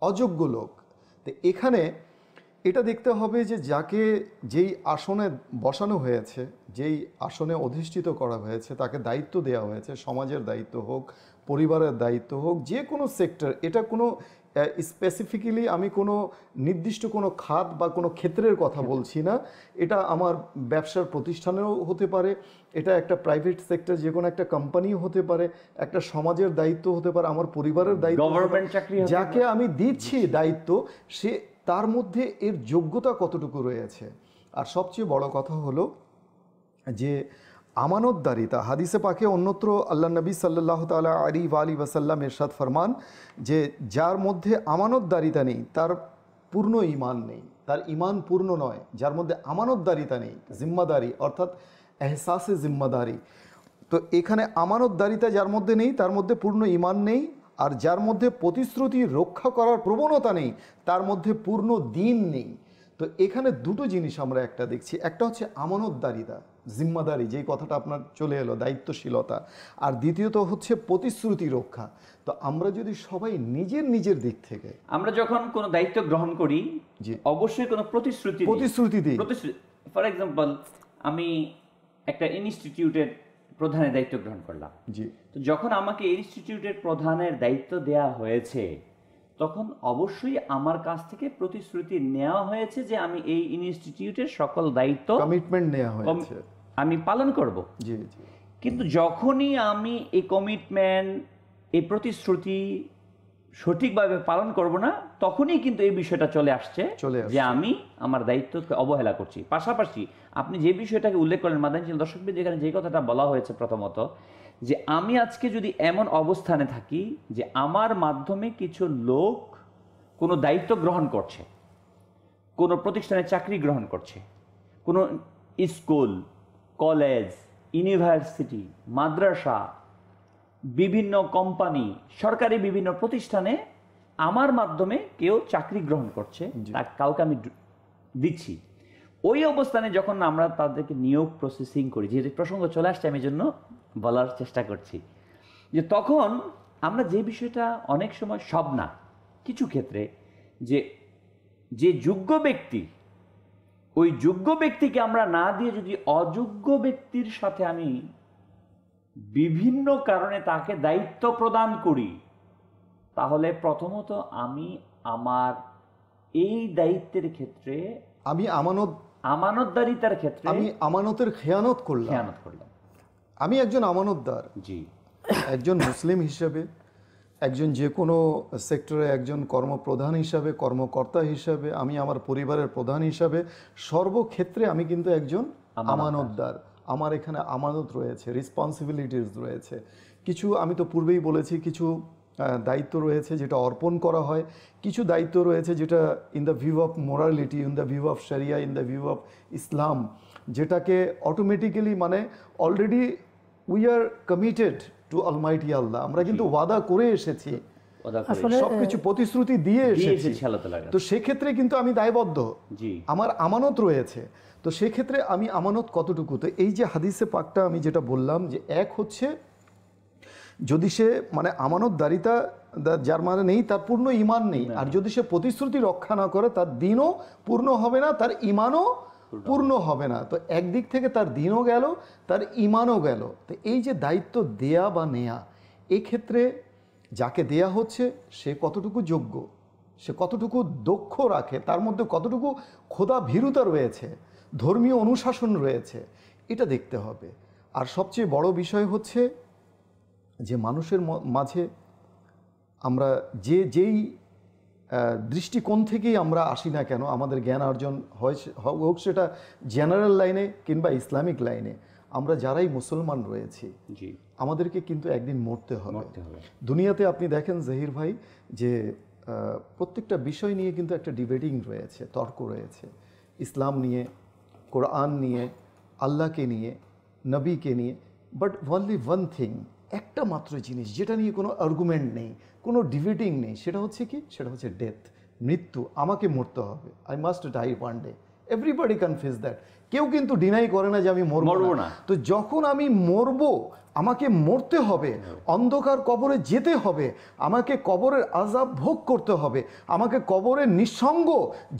অযোগ্য লোক তো এখানে এটা দেখতে হবে যে যাকে যেই আসনে বসানো হয়েছে যেই আসনে অধিষ্ঠিত করা হয়েছে তাকে দায়িত্ব দেওয়া হয়েছে সমাজের দায়িত্ব হোক পরিবারের দায়িত্ব হোক যে কোনো সেক্টর এটা কোনো স্পেসিফিক্যালি আমি কোনো নির্দিষ্ট কোনো খাত বা কোনো ক্ষেত্রের কথা বলছি না এটা আমার ব্যবসার প্রতিষ্ঠানেও হতে পারে এটা একটা প্রাইভেট সেক্টর যে কোনো একটা কোম্পানি হতে পারে একটা সমাজের দায়িত্ব হতে পারে আমার পরিবারের দায়িত্ব চাকরি যাকে আমি দিচ্ছি দায়িত্ব সে তার মধ্যে এর যোগ্যতা কতটুকু রয়েছে আর সবচেয়ে বড় কথা হলো যে আমানতদারিতা হাদিসে পাকে অন্যত্র আল্লাহ নবী সাল্লাহ তালা আলী ওয়ালি ওয়াসাল্লাম এরশাদ ফরমান যে যার মধ্যে আমানতদারিতা নেই তার পূর্ণ ইমান নেই তার ইমান পূর্ণ নয় যার মধ্যে আমানতদারিতা নেই জিম্মাদারি অর্থাৎ এহসাসে জিম্মাদারি তো এখানে আমানতদারিতা যার মধ্যে নেই তার মধ্যে পূর্ণ ইমান নেই আর যার মধ্যে প্রতিশ্রুতি রক্ষা করার প্রবণতা নেই তার মধ্যে পূর্ণ দিন নেই তো এখানে দুটো জিনিস আমরা একটা দেখছি একটা হচ্ছে আমানতদারিতা জিম্মাদারি যেই কথাটা আপনার চলে এলো দায়িত্বশীলতা আর দ্বিতীয়ত হচ্ছে প্রতিশ্রুতি রক্ষা তো আমরা যদি সবাই নিজের নিজের দিক থেকে আমরা যখন কোনো দায়িত্ব গ্রহণ করি যে অবশ্যই কোনো প্রতিশ্রুতি প্রতিশ্রুতি দিই ফর এক্সাম্পল আমি একটা ইনস্টিটিউটের প্রধানের দায়িত্ব গ্রহণ করলাম জি তো যখন আমাকে ইনস্টিটিউটের প্রধানের দায়িত্ব দেয়া হয়েছে তখন অবশ্যই আমার কাছ থেকে প্রতিশ্রুতি নেওয়া হয়েছে যে আমি এই ইনস্টিটিউটের সকল দায়িত্ব কমিটমেন্ট নেওয়া হয়েছে আমি পালন করব জি কিন্তু যখনই আমি এই কমিটমেন্ট এই প্রতিশ্রুতি সঠিকভাবে পালন করব না তখনই কিন্তু এই বিষয়টা চলে আসছে যে আমি আমার দায়িত্বকে অবহেলা করছি পাশাপাশি আপনি যে বিষয়টাকে উল্লেখ করলেন মাদানশীল দর্শকদের যেখানে যে কথাটা বলা হয়েছে প্রথমত যে আমি আজকে যদি এমন অবস্থানে থাকি যে আমার মাধ্যমে কিছু লোক কোনো দায়িত্ব গ্রহণ করছে কোনো প্রতিষ্ঠানে চাকরি গ্রহণ করছে কোনো স্কুল কলেজ ইউনিভার্সিটি মাদ্রাসা বিভিন্ন কোম্পানি সরকারি বিভিন্ন প্রতিষ্ঠানে আমার মাধ্যমে কেউ চাকরি গ্রহণ করছে কাউকে আমি দিচ্ছি ওই অবস্থানে যখন আমরা তাদেরকে নিয়োগ প্রসেসিং করি যে প্রসঙ্গ চলে আসছে আমি জন্য বলার চেষ্টা করছি যে তখন আমরা যে বিষয়টা অনেক সময় সব না কিছু ক্ষেত্রে যে যে যোগ্য ব্যক্তি ওই যোগ্য ব্যক্তিকে আমরা না দিয়ে যদি অযোগ্য ব্যক্তির সাথে আমি বিভিন্ন কারণে তাকে দায়িত্ব প্রদান করি তাহলে প্রথমত আমি আমার এই দায়িত্বের ক্ষেত্রে আমি আমানত আমানতদারিতার ক্ষেত্রে আমি আমানতের খেয়ানত করলাম খেয়ানত করলাম আমি একজন আমানতদার জি একজন মুসলিম হিসেবে একজন যে কোনো সেক্টরে একজন কর্মপ্রধান হিসাবে কর্মকর্তা হিসাবে আমি আমার পরিবারের প্রধান হিসাবে সর্বক্ষেত্রে আমি কিন্তু একজন আমানতদার আমার এখানে আমানত রয়েছে রেসপন্সিবিলিটিস রয়েছে কিছু আমি তো পূর্বেই বলেছি কিছু দায়িত্ব রয়েছে যেটা অর্পণ করা হয় কিছু দায়িত্ব রয়েছে যেটা in the view of morality in the view of sharia in the view of Islam যেটাকে অটোমেটিক্যালি মানে already we are committed to almighty Allah আমরা কিন্তু ওয়াদা করে এসেছি সবকিছু প্রতিশ্রুতি দিয়ে এসেছি তো সেক্ষেত্রে কিন্তু আমি দায়বদ্ধ আমার আমানত রয়েছে তো সেক্ষেত্রে আমি আমানত কতটুকু তো এই যে হাদিসে পাকটা আমি যেটা বললাম যে এক হচ্ছে যদি সে মানে আমানত দারিতা যার মানে নেই তার পূর্ণ ইমান নেই আর যদি সে প্রতিশ্রুতি রক্ষা না করে তার দিনও পূর্ণ হবে না তার ইমানও পূর্ণ হবে না তো একদিক থেকে তার দিনও গেল তার ইমানও গেল তো এই যে দায়িত্ব দেয়া বা নেয়া এক্ষেত্রে যাকে দেয়া হচ্ছে সে কতটুকু যোগ্য সে কতটুকু দক্ষ রাখে তার মধ্যে কতটুকু খোদা ভীরুতা রয়েছে ধর্মীয় অনুশাসন রয়েছে এটা দেখতে হবে আর সবচেয়ে বড় বিষয় হচ্ছে যে মানুষের মাঝে আমরা যে যেই দৃষ্টিকোণ থেকেই আমরা আসি না কেন আমাদের জ্ঞান অর্জন হয় হোক সেটা জেনারেল লাইনে কিংবা ইসলামিক লাইনে আমরা যারাই মুসলমান রয়েছি আমাদেরকে কিন্তু একদিন মরতে হবে দুনিয়াতে আপনি দেখেন জহির ভাই যে প্রত্যেকটা বিষয় নিয়ে কিন্তু একটা ডিবেটিং রয়েছে তর্ক রয়েছে ইসলাম নিয়ে কোরআন নিয়ে আল্লাহকে নিয়ে নবীকে নিয়ে বাট অনলি ওয়ান থিং একটা মাত্র জিনিস যেটা নিয়ে কোনো আর্গুমেন্ট নেই কোনো ডিবেটিং নেই সেটা হচ্ছে কি সেটা হচ্ছে ডেথ মৃত্যু আমাকে মরতে হবে I must die one day everybody confuse that কেউ কিন্তু ডিনাই করে না যে আমি মরবো না তো যখন আমি মরবো আমাকে মরতে হবে অন্ধকার কবরে যেতে হবে আমাকে কবরের আজাব ভোগ করতে হবে আমাকে কবরের নিঃসঙ্গ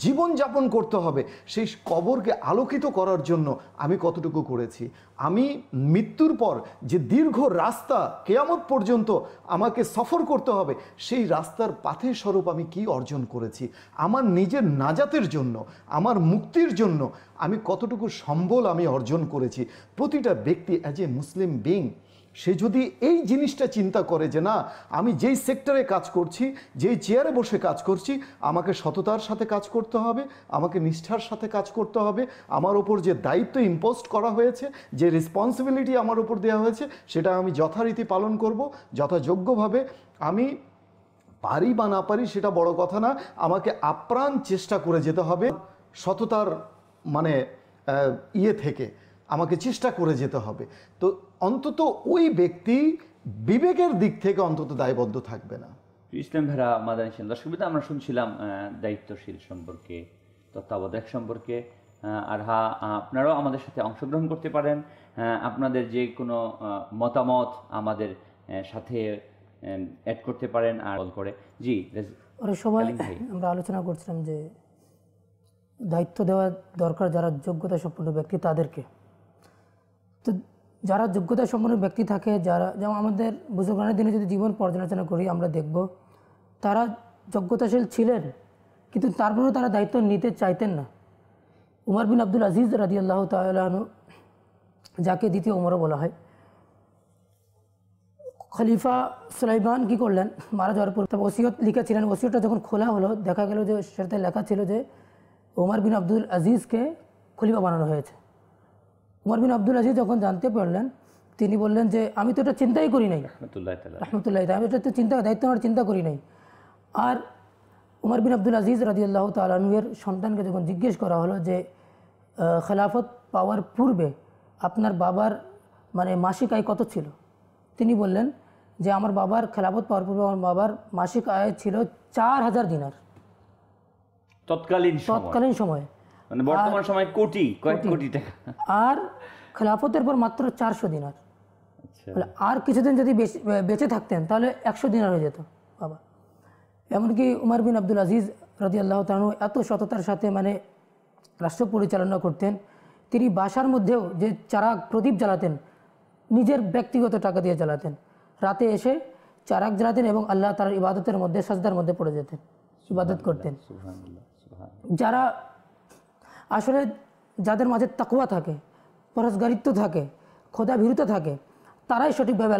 জীবনযাপন করতে হবে সেই কবরকে আলোকিত করার জন্য আমি কতটুকু করেছি আমি মৃত্যুর পর যে দীর্ঘ রাস্তা কেয়ামত পর্যন্ত আমাকে সফর করতে হবে সেই রাস্তার পাথে স্বরূপ আমি কি অর্জন করেছি আমার নিজের নাজাতের জন্য আমার মুক্তির জন্য আমি কতটুকু সম্বল আমি অর্জন করেছি প্রতিটা ব্যক্তি অ্যাজ এ মুসলিম বিং সে যদি এই জিনিসটা চিন্তা করে যে না আমি যেই সেক্টরে কাজ করছি যেই চেয়ারে বসে কাজ করছি আমাকে সততার সাথে কাজ করতে হবে আমাকে নিষ্ঠার সাথে কাজ করতে হবে আমার ওপর যে দায়িত্ব ইম্পোস্ট করা হয়েছে যে রেসপন্সিবিলিটি আমার ওপর দেওয়া হয়েছে সেটা আমি যথারীতি পালন করব যথাযোগ্যভাবে আমি পারি বা না পারি সেটা বড় কথা না আমাকে আপ্রাণ চেষ্টা করে যেতে হবে সততার মানে ইয়ে থেকে আমাকে চেষ্টা করে যেতে হবে তো অন্তত ওই ব্যক্তি বিবেকের দিক থেকে অন্তত দায়বদ্ধ থাকবে না ইসলাম ভেরা মাদানী সেন দর্শকবিদা আমরা শুনছিলাম দায়িত্বশীল সম্পর্কে তত্ত্বাবধায়ক সম্পর্কে আর হা আপনারাও আমাদের সাথে অংশগ্রহণ করতে পারেন আপনাদের যে কোনো মতামত আমাদের সাথে অ্যাড করতে পারেন আর বল করে জি সবাই আমরা আলোচনা করছিলাম যে দায়িত্ব দেওয়া দরকার যারা যোগ্যতা সম্পন্ন ব্যক্তি তাদেরকে তো যারা যোগ্যতা সম্পন্ন ব্যক্তি থাকে যারা যেমন আমাদের বুজুর্গানের দিনে যদি জীবন পর্যালোচনা করি আমরা দেখব তারা যোগ্যতাশীল ছিলেন কিন্তু তারপরেও তারা দায়িত্ব নিতে চাইতেন না উমর বিন আব্দুল আজিজ রাজি আল্লাহ তালু যাকে দ্বিতীয় উমরও বলা হয় খলিফা সুলাইমান কী করলেন মারা যাওয়ার পর ওসিয়ত লিখেছিলেন ওসিয়তটা যখন খোলা হলো দেখা গেল যে সেটাতে লেখা ছিল যে ওমর বিন আব্দুল আজিজকে খলিফা বানানো হয়েছে ওমর বিন আব্দুল আজিজ যখন জানতে পারলেন তিনি বললেন যে আমি তো এটা চিন্তাই করি নাই রহমতুল্লাহ আমি এটা তো চিন্তা দায়িত্ব আমার চিন্তা করি নাই আর উমর বিন আব্দুল আজিজ রাজিউল্লাহ তালুয়ের সন্তানকে যখন জিজ্ঞেস করা হলো যে খেলাফত পাওয়ার পূর্বে আপনার বাবার মানে মাসিক আয় কত ছিল তিনি বললেন যে আমার বাবার খেলাফত পাওয়ার পূর্বে আমার বাবার মাসিক আয় ছিল চার হাজার দিনার তৎকালীন তৎকালীন সময়ে মানে বর্তমান সময় কোটি কয়েক কোটি টাকা আর খেলাফতের পর মাত্র চারশো দিনার আচ্ছা। আর কিছুদিন যদি বেঁচে থাকতেন তাহলে একশো দিনার হয়ে যেত বাবা এমনকি উমার বিন আব্দুল আজিজ রাজি আল্লাহ তানু এত সততার সাথে মানে রাষ্ট্র পরিচালনা করতেন তিনি বাসার মধ্যেও যে চারাক প্রদীপ জ্বালাতেন নিজের ব্যক্তিগত টাকা দিয়ে জ্বালাতেন রাতে এসে চারাক জ্বালাতেন এবং আল্লাহ তার ইবাদতের মধ্যে সাজদার মধ্যে পড়ে যেতেন ইবাদত করতেন যারা আসলে যাদের মাঝে তাকুয়া থাকে পরসগারিত্ব থাকে খোদা ভীরুত থাকে তারাই সঠিকভাবে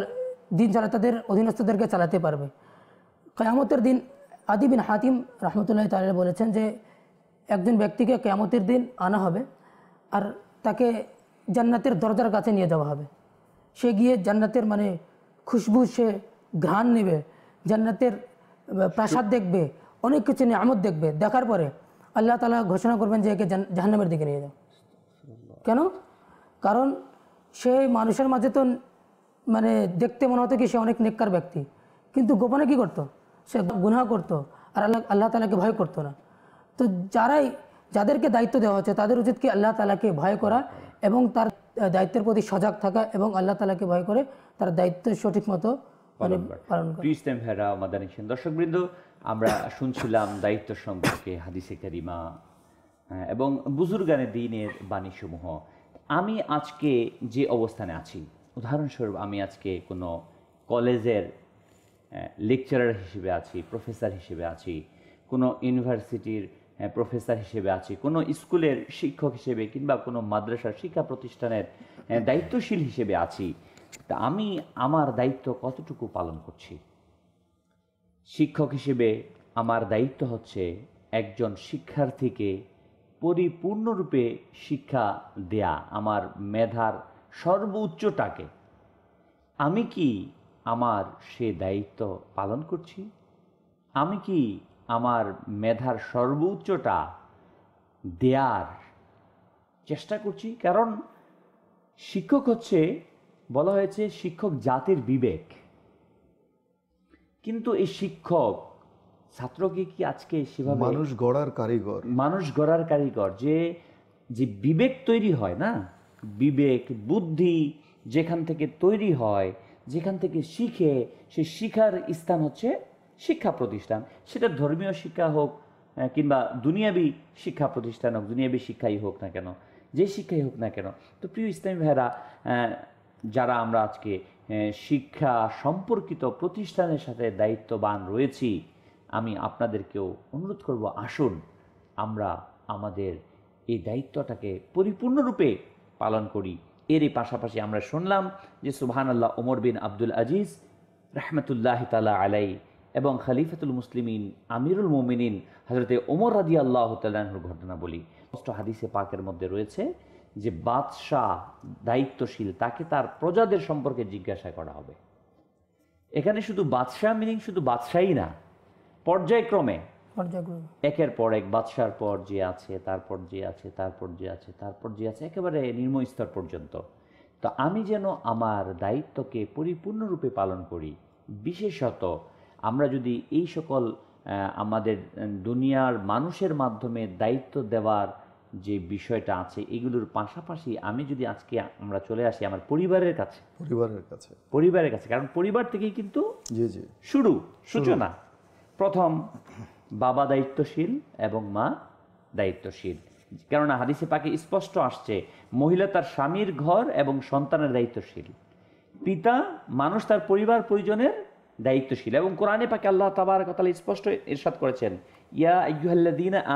দিন চালা তাদের অধীনস্থদেরকে চালাতে পারবে কেয়ামতের দিন আদি বিন হাতিম রহমতুল্লাহ তালা বলেছেন যে একজন ব্যক্তিকে কেয়ামতের দিন আনা হবে আর তাকে জান্নাতের দরজার কাছে নিয়ে যাওয়া হবে সে গিয়ে জান্নাতের মানে খুশবু সে ঘ্রাণ নেবে জান্নাতের প্রাসাদ দেখবে অনেক কিছু নিয়ে আমদ দেখবে দেখার পরে আল্লাহ তালা ঘোষণা করবেন যে একে জাহান্নামের দিকে নিয়ে যাও কেন কারণ সে মানুষের মাঝে তো মানে দেখতে মনে হতো কি সে অনেক নেককার ব্যক্তি কিন্তু গোপনে কি করত সে গুনা করত আর আল্লাহ আল্লাহ তালাকে ভয় করতো না তো যারাই যাদেরকে দায়িত্ব দেওয়া হচ্ছে তাদের উচিত কি আল্লাহ তালাকে ভয় করা এবং তার দায়িত্বের প্রতি সজাগ থাকা এবং আল্লাহ তালাকে ভয় করে তার দায়িত্ব সঠিক মতো মানে পালন করা দর্শকবৃন্দ আমরা শুনছিলাম দায়িত্ব সম্পর্কে হাদিসে কারিমা হ্যাঁ, এবং বুজুর্গানের দিনের বাণীসমূহ আমি আজকে যে অবস্থানে আছি উদাহরণস্বরূপ আমি আজকে কোনো কলেজের লেকচারার হিসেবে আছি প্রফেসর হিসেবে আছি কোনো ইউনিভার্সিটির প্রফেসর হিসেবে আছি কোনো স্কুলের শিক্ষক হিসেবে কিংবা কোনো মাদ্রাসার শিক্ষা প্রতিষ্ঠানের দায়িত্বশীল হিসেবে আছি তা আমি আমার দায়িত্ব কতটুকু পালন করছি শিক্ষক হিসেবে আমার দায়িত্ব হচ্ছে একজন শিক্ষার্থীকে পরিপূর্ণরূপে শিক্ষা দেয়া আমার মেধার সর্বোচ্চটাকে আমি কি আমার সে দায়িত্ব পালন করছি আমি কি আমার মেধার সর্বোচ্চটা দেয়ার চেষ্টা করছি কারণ শিক্ষক হচ্ছে বলা হয়েছে শিক্ষক জাতির বিবেক কিন্তু এই শিক্ষক ছাত্রকে কি আজকে সেভাবে মানুষ গড়ার কারিগর মানুষ গড়ার কারিগর যে যে বিবেক তৈরি হয় না বিবেক বুদ্ধি যেখান থেকে তৈরি হয় যেখান থেকে শিখে সে শিখার স্থান হচ্ছে শিক্ষা প্রতিষ্ঠান সেটা ধর্মীয় শিক্ষা হোক কিংবা দুনিয়াবি শিক্ষা প্রতিষ্ঠান হোক দুনিয়াবি শিক্ষাই হোক না কেন যে শিক্ষাই হোক না কেন তো প্রিয় ইসলামী ভাইরা যারা আমরা আজকে শিক্ষা সম্পর্কিত প্রতিষ্ঠানের সাথে দায়িত্ববান রয়েছি আমি আপনাদেরকেও অনুরোধ করব আসুন আমরা আমাদের এই দায়িত্বটাকে পরিপূর্ণরূপে পালন করি এরই পাশাপাশি আমরা শুনলাম যে সুবহান আল্লাহ ওমর বিন আব্দুল আজিজ রহমতুল্লাহ তালা আলাই এবং খালিফাতুল মুসলিমিন আমিরুল মোমিনিন হজরতে ওমর রাজি আল্লাহ তাল্লাহর ঘটনা বলি হাদিসে পাকের মধ্যে রয়েছে যে বাদশাহ দায়িত্বশীল তাকে তার প্রজাদের সম্পর্কে জিজ্ঞাসা করা হবে এখানে শুধু বাদশাহ মিনিং শুধু বাদশাহী না পর্যায়ক্রমে একের পর এক বাদশার পর যে আছে তারপর যে আছে তারপর যে আছে তারপর যে আছে একেবারে নির্ময় স্তর পর্যন্ত তো আমি যেন আমার দায়িত্বকে পরিপূর্ণরূপে পালন করি বিশেষত আমরা যদি এই সকল আমাদের দুনিয়ার মানুষের মাধ্যমে দায়িত্ব দেওয়ার যে বিষয়টা আছে এগুলোর পাশাপাশি আমি যদি আজকে আমরা চলে আসি আমার পরিবারের কাছে পরিবারের কাছে পরিবারের কাছে কারণ পরিবার থেকেই কিন্তু জি জি শুরু সূচনা প্রথম বাবা দায়িত্বশীল এবং মা দায়িত্বশীল কেননা হাদিসে পাকে স্পষ্ট আসছে মহিলা তার স্বামীর ঘর এবং সন্তানের দায়িত্বশীল পিতা মানুষ তার পরিবার পরিজনের দায়িত্বশীল এবং কোরআনে পাকে আল্লাহ তাবার কথা স্পষ্ট ইরশাদ করেছেন ইয়া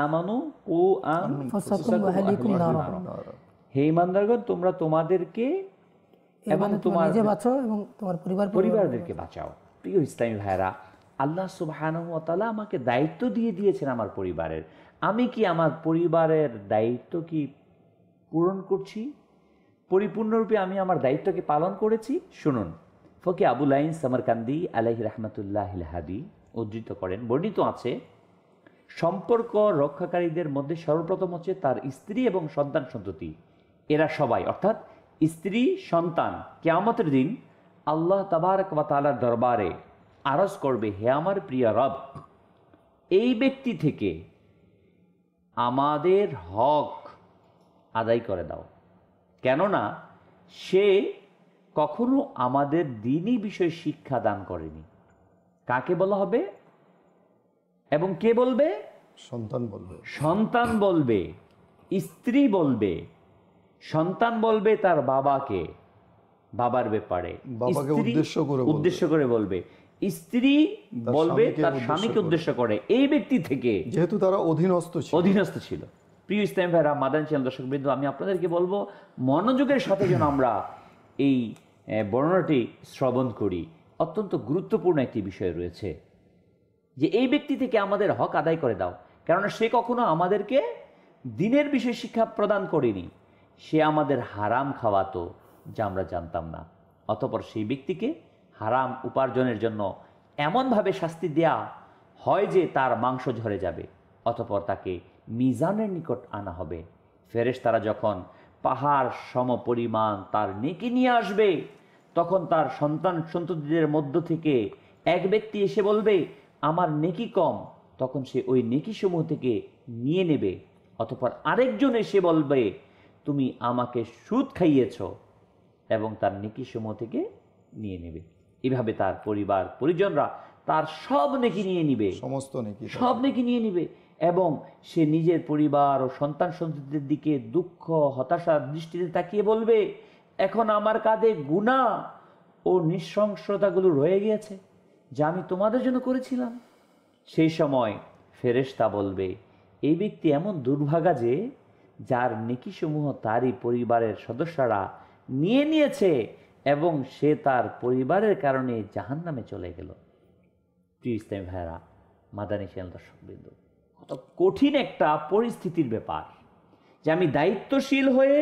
আমানু তোমরা তোমাদেরকে এবং তোমার বাঁচাও এবং তোমার পরিবার পরিবারদেরকে বাঁচাও প্রিয় ইসলামী ভাইরা আল্লাহ আমাকে দায়িত্ব দিয়ে দিয়েছেন আমার পরিবারের আমি কি আমার পরিবারের দায়িত্ব কি পূরণ করছি পরিপূর্ণরূপে আমি আমার দায়িত্বকে পালন করেছি শুনুন ফকি আবুল আইন সামরকান্দি আলহি রহমতুল্লাহ হাদি উদ্ধৃত করেন বর্ণিত আছে সম্পর্ক রক্ষাকারীদের মধ্যে সর্বপ্রথম হচ্ছে তার স্ত্রী এবং সন্তান সন্ততি এরা সবাই অর্থাৎ স্ত্রী সন্তান কেয়ামতের দিন আল্লাহ তাবারক বা তালার দরবারে আরজ করবে হে আমার প্রিয় রব এই ব্যক্তি থেকে আমাদের হক আদায় করে দাও কেননা সে কখনো আমাদের দিনই বিষয়ে শিক্ষা দান করেনি কাকে বলা হবে এবং কে বলবে সন্তান বলবে সন্তান বলবে স্ত্রী বলবে সন্তান বলবে তার বাবাকে বাবার ব্যাপারে বাবাকে উদ্দেশ্য করে উদ্দেশ্য করে বলবে স্ত্রী বলবে তার স্বামীকে উদ্দেশ্য করে এই ব্যক্তি থেকে যেহেতু তারা অধীনস্থ ছিল অধীনস্থ ছিল প্রিয় ইসলাম ভাইরা মাদান চ্যানেল দর্শক বৃন্দ আমি আপনাদেরকে বলবো মনোযোগের সাথে যেন আমরা এই বর্ণনাটি শ্রবণ করি অত্যন্ত গুরুত্বপূর্ণ একটি বিষয় রয়েছে যে এই ব্যক্তি থেকে আমাদের হক আদায় করে দাও কেননা সে কখনো আমাদেরকে দিনের বিষয়ে শিক্ষা প্রদান করেনি সে আমাদের হারাম খাওয়াতো যা আমরা জানতাম না অতপর সেই ব্যক্তিকে হারাম উপার্জনের জন্য এমনভাবে শাস্তি দেয়া হয় যে তার মাংস ঝরে যাবে অতপর তাকে মিজানের নিকট আনা হবে ফেরেশ তারা যখন পাহাড় সম পরিমাণ তার নেকি নিয়ে আসবে তখন তার সন্তান সন্ততিদের মধ্য থেকে এক ব্যক্তি এসে বলবে আমার নেকি কম তখন সে ওই নেকি সমূহ থেকে নিয়ে নেবে অতপর আরেকজন এসে বলবে তুমি আমাকে সুদ খাইয়েছ এবং তার নেকি সমূহ থেকে নিয়ে নেবে এভাবে তার পরিবার পরিজনরা তার সব নেকি নিয়ে নিবে সমস্ত নেকি সব নেকি নিয়ে নিবে এবং সে নিজের পরিবার ও সন্তান সন্ততির দিকে দুঃখ হতাশার দৃষ্টিতে তাকিয়ে বলবে এখন আমার কাঁধে গুণা ও নৃশংসতাগুলো রয়ে গিয়েছে যা আমি তোমাদের জন্য করেছিলাম সেই সময় ফেরেশতা বলবে এই ব্যক্তি এমন দুর্ভাগা যে যার নেকিসমূহ তারই পরিবারের সদস্যরা নিয়ে নিয়েছে এবং সে তার পরিবারের কারণে জাহান নামে চলে গেল প্রিয় ইসলামী ভাইরা মাদানী সেন দর্শকবৃন্দ কত কঠিন একটা পরিস্থিতির ব্যাপার যে আমি দায়িত্বশীল হয়ে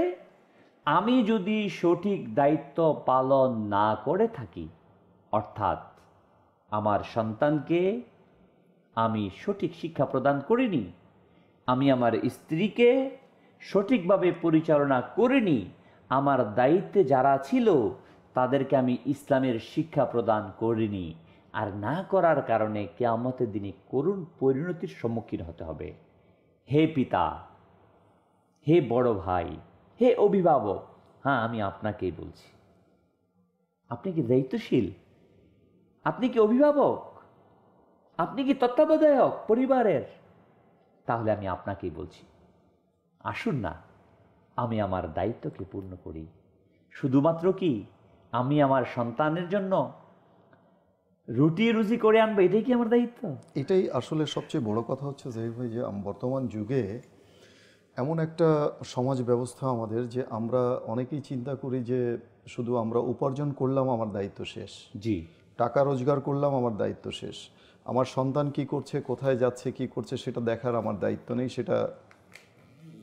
আমি যদি সঠিক দায়িত্ব পালন না করে থাকি অর্থাৎ আমার সন্তানকে আমি সঠিক শিক্ষা প্রদান করিনি আমি আমার স্ত্রীকে সঠিকভাবে পরিচালনা করিনি আমার দায়িত্বে যারা ছিল তাদেরকে আমি ইসলামের শিক্ষা প্রদান করিনি আর না করার কারণে কেয়ামতের দিনে করুণ পরিণতির সম্মুখীন হতে হবে হে পিতা হে বড় ভাই হে অভিভাবক হ্যাঁ আমি আপনাকেই বলছি আপনি কি দায়িত্বশীল আপনি কি অভিভাবক আপনি কি তত্ত্বাবধায়ক পরিবারের তাহলে আমি আপনাকেই বলছি আসুন না আমি আমার দায়িত্বকে পূর্ণ করি শুধুমাত্র কি আমি আমার সন্তানের জন্য রুটি রুজি করে আনবো এটাই কি আমার দায়িত্ব এটাই আসলে সবচেয়ে বড় কথা হচ্ছে জাহির ভাই যে বর্তমান যুগে এমন একটা সমাজ ব্যবস্থা আমাদের যে আমরা অনেকেই চিন্তা করি যে শুধু আমরা উপার্জন করলাম আমার দায়িত্ব শেষ জি টাকা রোজগার করলাম আমার দায়িত্ব শেষ আমার সন্তান কি করছে কোথায় যাচ্ছে কি করছে সেটা দেখার আমার দায়িত্ব নেই সেটা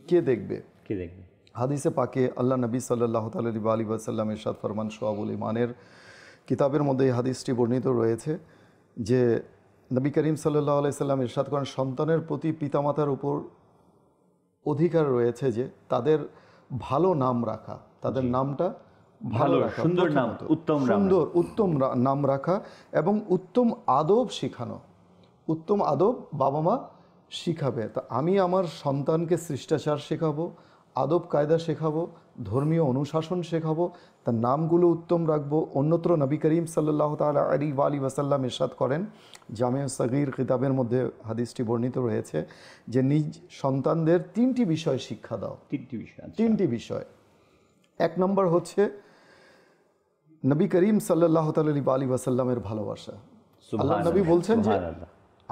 কে দেখবে কে দেখবে হাদিসে পাকে আল্লাহ নবী সাল্লাহ তালি আলী ওয়াসাল্লাম ইরশাদ ফরমান সোহাবুল ইমানের কিতাবের মধ্যে এই হাদিসটি বর্ণিত রয়েছে যে নবী করিম সাল্লাহ সাল্লাম ইরশাদ করেন সন্তানের প্রতি পিতামাতার উপর অধিকার রয়েছে যে তাদের ভালো নাম রাখা তাদের নামটা ভালো সুন্দর নাম উত্তম সুন্দর উত্তম নাম রাখা এবং উত্তম আদব শেখানো উত্তম আদব বাবা মা শিখাবে তা আমি আমার সন্তানকে শিষ্টাচার শেখাবো আদব কায়দা শেখাবো ধর্মীয় অনুশাসন শেখাবো তার নামগুলো উত্তম রাখবো অন্যত্র নবী করিম সাল্লাহ তাল আলী আলী ওয়াসাল্লাম ইরশাদ করেন জামে সগির কিতাবের মধ্যে হাদিসটি বর্ণিত রয়েছে যে নিজ সন্তানদের তিনটি বিষয় শিক্ষা দাও তিনটি বিষয় আচ্ছা। তিনটি বিষয় এক নম্বর হচ্ছে নবী করিম সাল্লাহ আলী ওয়াসাল্লামের ভালোবাসা আল্লাহ নবী বলছেন যে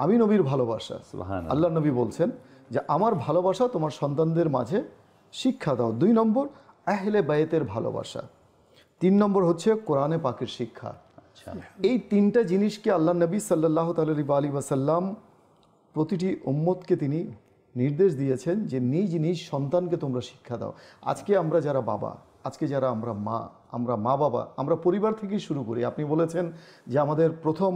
আমি নবীর ভালোবাসা আল্লাহ নবী বলছেন যে আমার ভালোবাসা তোমার সন্তানদের মাঝে শিক্ষা দাও দুই নম্বর আহলে বায়েতের ভালোবাসা তিন নম্বর হচ্ছে কোরআনে পাকের শিক্ষা আচ্ছা। এই তিনটা জিনিসকে আল্লাহ নবী সাল্লাহ তালি আলী ওয়াসাল্লাম প্রতিটি উম্মতকে তিনি নির্দেশ দিয়েছেন যে নিজ নিজ সন্তানকে তোমরা শিক্ষা দাও আজকে আমরা যারা বাবা আজকে যারা আমরা মা আমরা মা বাবা আমরা পরিবার থেকেই শুরু করি আপনি বলেছেন যে আমাদের প্রথম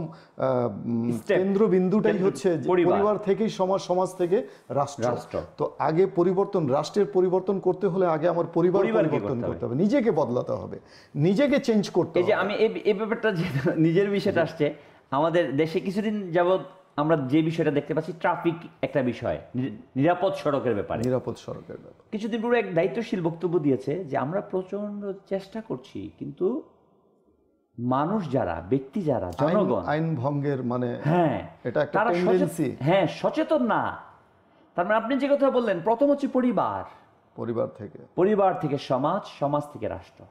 কেন্দ্রবিন্দুটাই হচ্ছে পরিবার থেকেই সমাজ সমাজ থেকে রাষ্ট্র তো আগে পরিবর্তন রাষ্ট্রের পরিবর্তন করতে হলে আগে আমার পরিবার পরিবর্তন করতে হবে নিজেকে বদলাতে হবে নিজেকে চেঞ্জ করতে হবে যে আমি এই ব্যাপারটা নিজের বিষয়টা আসছে আমাদের দেশে কিছুদিন যাবত আমরা যে বিষয়টা দেখতে পাচ্ছি ট্রাফিক একটা বিষয় নিরাপদ সড়কের ব্যাপারে নিরাপদ সড়কের ব্যাপারে কিছুদিন পূর্বে এক দায়িত্বশীল বক্তব্য দিয়েছে যে আমরা প্রচন্ড চেষ্টা করছি কিন্তু মানুষ যারা ব্যক্তি যারা জনগণ আইন ভঙ্গের মানে হ্যাঁ এটা একটা টেন্ডেন্সি হ্যাঁ সচেতন না তার মানে আপনি যে কথা বললেন প্রথম হচ্ছে পরিবার পরিবার থেকে পরিবার থেকে সমাজ সমাজ থেকে রাষ্ট্র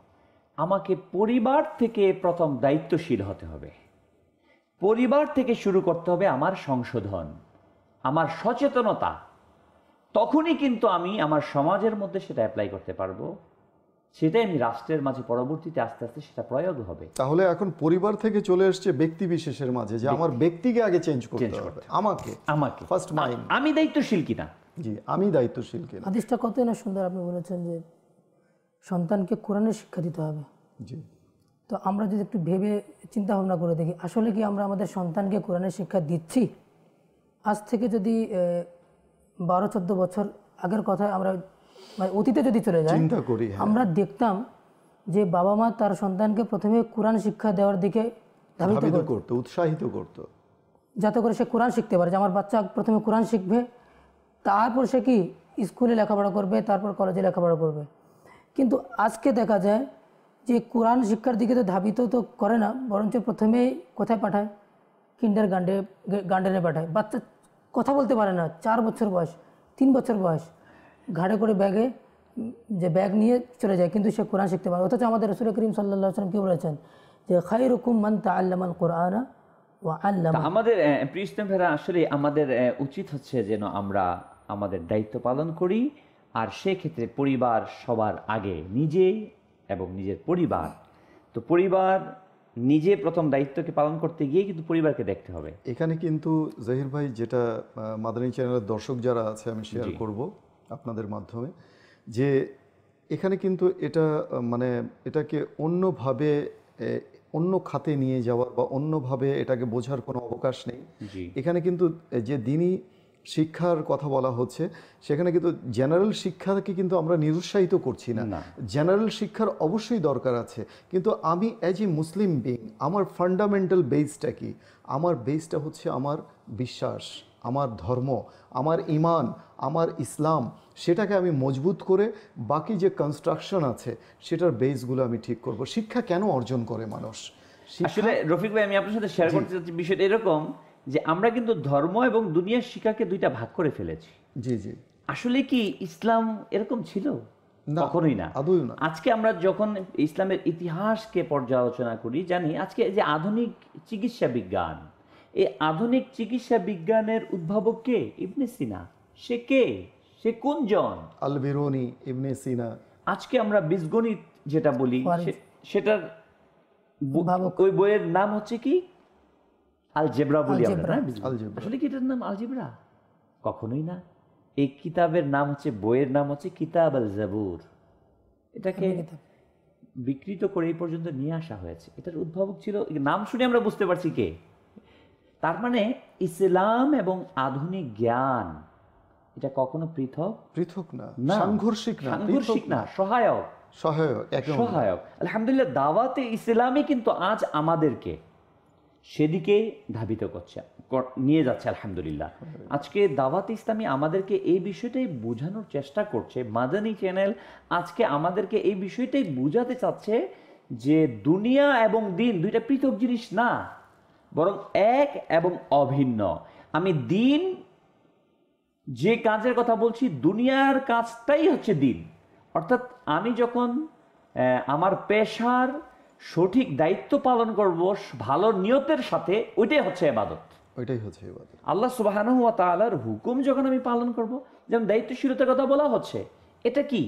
আমাকে পরিবার থেকে প্রথম দায়িত্বশীল হতে হবে পরিবার থেকে শুরু করতে হবে আমার সংশোধন আমার সচেতনতা তখনই কিন্তু আমি আমার সমাজের মধ্যে সেটা অ্যাপ্লাই করতে পারবো সেটাই আমি রাষ্ট্রের মাঝে পরবর্তীতে আস্তে আস্তে সেটা প্রয়োগ হবে তাহলে এখন পরিবার থেকে চলে এসছে ব্যক্তি বিশেষের মাঝে যে আমার ব্যক্তিকে আগে চেঞ্জ করতে হবে আমাকে আমাকে ফার্স্ট মাইন্ড আমি দায়িত্বশীল কিনা জি আমি দায়িত্বশীল কিনা হাদিসটা কতই না সুন্দর আপনি বলেছেন যে সন্তানকে কোরআনের শিক্ষা দিতে হবে জি তো আমরা যদি একটু ভেবে চিন্তা ভাবনা করে দেখি আসলে কি আমরা আমাদের সন্তানকে কোরআনের শিক্ষা দিচ্ছি আজ থেকে যদি বারো চোদ্দ বছর আগের কথায় আমরা মানে অতীতে যদি চলে যাই করি হ্যাঁ। আমরা দেখতাম যে বাবা মা তার সন্তানকে প্রথমে কোরআন শিক্ষা দেওয়ার দিকে করতো উৎসাহিত করত যাতে করে সে কোরআন শিখতে পারে যে আমার বাচ্চা প্রথমে কোরআন শিখবে তারপর সে কি স্কুলে লেখাপড়া করবে তারপর কলেজে লেখাপড়া করবে কিন্তু আজকে দেখা যায় যে কোরআন শিক্ষার দিকে তো ধাবিত তো করে না বরঞ্চ প্রথমে কোথায় পাঠায় কিন্ডার গান্ডে গান্ডেনে পাঠায় বাচ্চা কথা বলতে পারে না চার বছর বয়স তিন বছর বয়স ঘাড়ে করে ব্যাগে যে ব্যাগ নিয়ে চলে যায় কিন্তু সে কোরআন শিখতে পারে অথচ আমাদের রসুল করিম সাল্লা সাল্লাম কী বলেছেন যে খাই রকম মান তা আল্লামান কোরআনা আমাদের প্রিয়তম ভেরা আসলে আমাদের উচিত হচ্ছে যেন আমরা আমাদের দায়িত্ব পালন করি আর সেক্ষেত্রে পরিবার সবার আগে নিজে এবং নিজের পরিবার তো পরিবার নিজে প্রথম দায়িত্বকে পালন করতে গিয়ে কিন্তু পরিবারকে দেখতে হবে এখানে কিন্তু জাহির ভাই যেটা মাদানী চ্যানেলের দর্শক যারা আছে আমি শেয়ার করব আপনাদের মাধ্যমে যে এখানে কিন্তু এটা মানে এটাকে অন্যভাবে অন্য খাতে নিয়ে যাওয়ার বা অন্যভাবে এটাকে বোঝার কোনো অবকাশ নেই এখানে কিন্তু যে দিনই শিক্ষার কথা বলা হচ্ছে সেখানে কিন্তু জেনারেল শিক্ষাকে কিন্তু আমরা নিরুৎসাহিত করছি না জেনারেল শিক্ষার অবশ্যই দরকার আছে কিন্তু আমি অ্যাজ এ মুসলিম বিং আমার ফান্ডামেন্টাল বেসটা কি আমার বেসটা হচ্ছে আমার বিশ্বাস আমার ধর্ম আমার ইমান আমার ইসলাম সেটাকে আমি মজবুত করে বাকি যে কনস্ট্রাকশন আছে সেটার বেসগুলো আমি ঠিক করব শিক্ষা কেন অর্জন করে মানুষ আসলে রফিক ভাই আমি আপনার সাথে শেয়ার করতে চাচ্ছি বিষয়টা এরকম যে আমরা কিন্তু ধর্ম এবং দুনিয়ার শিকাকে দুইটা ভাগ করে ফেলেছি জি জি আসলে কি ইসলাম এরকম ছিল কখনোই না আজকে আমরা যখন ইসলামের ইতিহাসকে পর্যালোচনা করি জানি আজকে যে আধুনিক চিকিৎসা বিজ্ঞান এই আধুনিক চিকিৎসা বিজ্ঞানের উদ্ভাবক কে ইবনে সিনা সে কে সে কোন জন আল বিরুনি ইবনে সিনা আজকে আমরা বীজগণিত যেটা বলি সেটার ওই বইয়ের নাম হচ্ছে কি আলজেব্রা বলি আমরা আসলে কি এটার নাম আলজেব্রা কখনোই না এই কিতাবের নাম হচ্ছে বইয়ের নাম হচ্ছে কিতাব আল জাবুর এটাকে বিকৃত করে এই পর্যন্ত নিয়ে আসা হয়েছে এটার উদ্ভাবক ছিল নাম শুনে আমরা বুঝতে পারছি কে তার মানে ইসলাম এবং আধুনিক জ্ঞান এটা কখনো পৃথক পৃথক না সাংঘর্ষিক না সাংঘর্ষিক না সহায়ক সহায়ক সহায়ক আলহামদুলিল্লাহ দাওয়াতে ইসলামই কিন্তু আজ আমাদেরকে সেদিকে ধাবিত করছে নিয়ে যাচ্ছে আলহামদুলিল্লাহ হ্যাঁ। আজকে দাওয়াত ইসলামী আমাদেরকে এই বিষয়টাই বোঝানোর চেষ্টা করছে মাদানী চ্যানেল আজকে আমাদেরকে এই বিষয়টাই বোঝাতে চাচ্ছে যে দুনিয়া এবং দিন দুইটা পৃথক জিনিস না বরং এক এবং অভিন্ন আমি দিন যে কাজের কথা বলছি দুনিয়ার কাজটাই হচ্ছে দিন অর্থাৎ আমি যখন আমার পেশার সঠিক দায়িত্ব পালন করব ভালো নিয়তের সাথে ওইটাই হচ্ছে এবাদত ওইটাই হচ্ছে এবাদত আল্লাহ সুবাহানু হুয়া তালার হুকুম যখন আমি পালন করব যেমন দায়িত্বশীলতার কথা বলা হচ্ছে এটা কি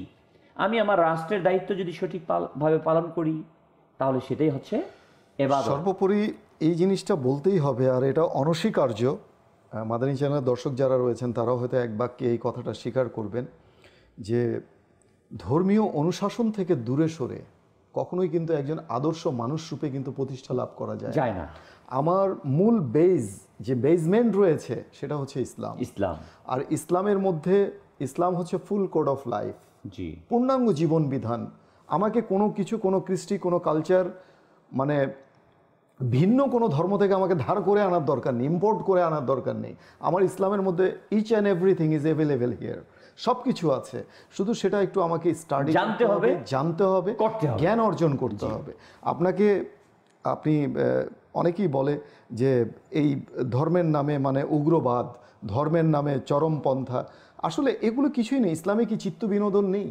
আমি আমার রাষ্ট্রের দায়িত্ব যদি সঠিক ভাবে পালন করি তাহলে সেটাই হচ্ছে এবার সর্বোপরি এই জিনিসটা বলতেই হবে আর এটা অনস্বীকার্য মাদানী চ্যানেলের দর্শক যারা রয়েছেন তারাও হয়তো এক বাক্যে এই কথাটা স্বীকার করবেন যে ধর্মীয় অনুশাসন থেকে দূরে সরে কখনোই কিন্তু একজন আদর্শ মানুষ রূপে কিন্তু প্রতিষ্ঠা লাভ করা যায় যায় না আমার মূল বেজ যে বেজমেন্ট রয়েছে সেটা হচ্ছে ইসলাম ইসলাম আর ইসলামের মধ্যে ইসলাম হচ্ছে ফুল কোড অফ লাইফ জি পূর্ণাঙ্গ জীবন বিধান আমাকে কোনো কিছু কোনো কৃষ্টি কোনো কালচার মানে ভিন্ন কোনো ধর্ম থেকে আমাকে ধার করে আনার দরকার নেই ইম্পোর্ট করে আনার দরকার নেই আমার ইসলামের মধ্যে each and everything is available here সব কিছু আছে শুধু সেটা একটু আমাকে স্টাডি জানতে হবে জানতে হবে জ্ঞান অর্জন করতে হবে আপনাকে আপনি অনেকেই বলে যে এই ধর্মের নামে মানে উগ্রবাদ ধর্মের নামে চরমপন্থা আসলে এগুলো কিছুই নেই ইসলামে কি চিত্ত বিনোদন নেই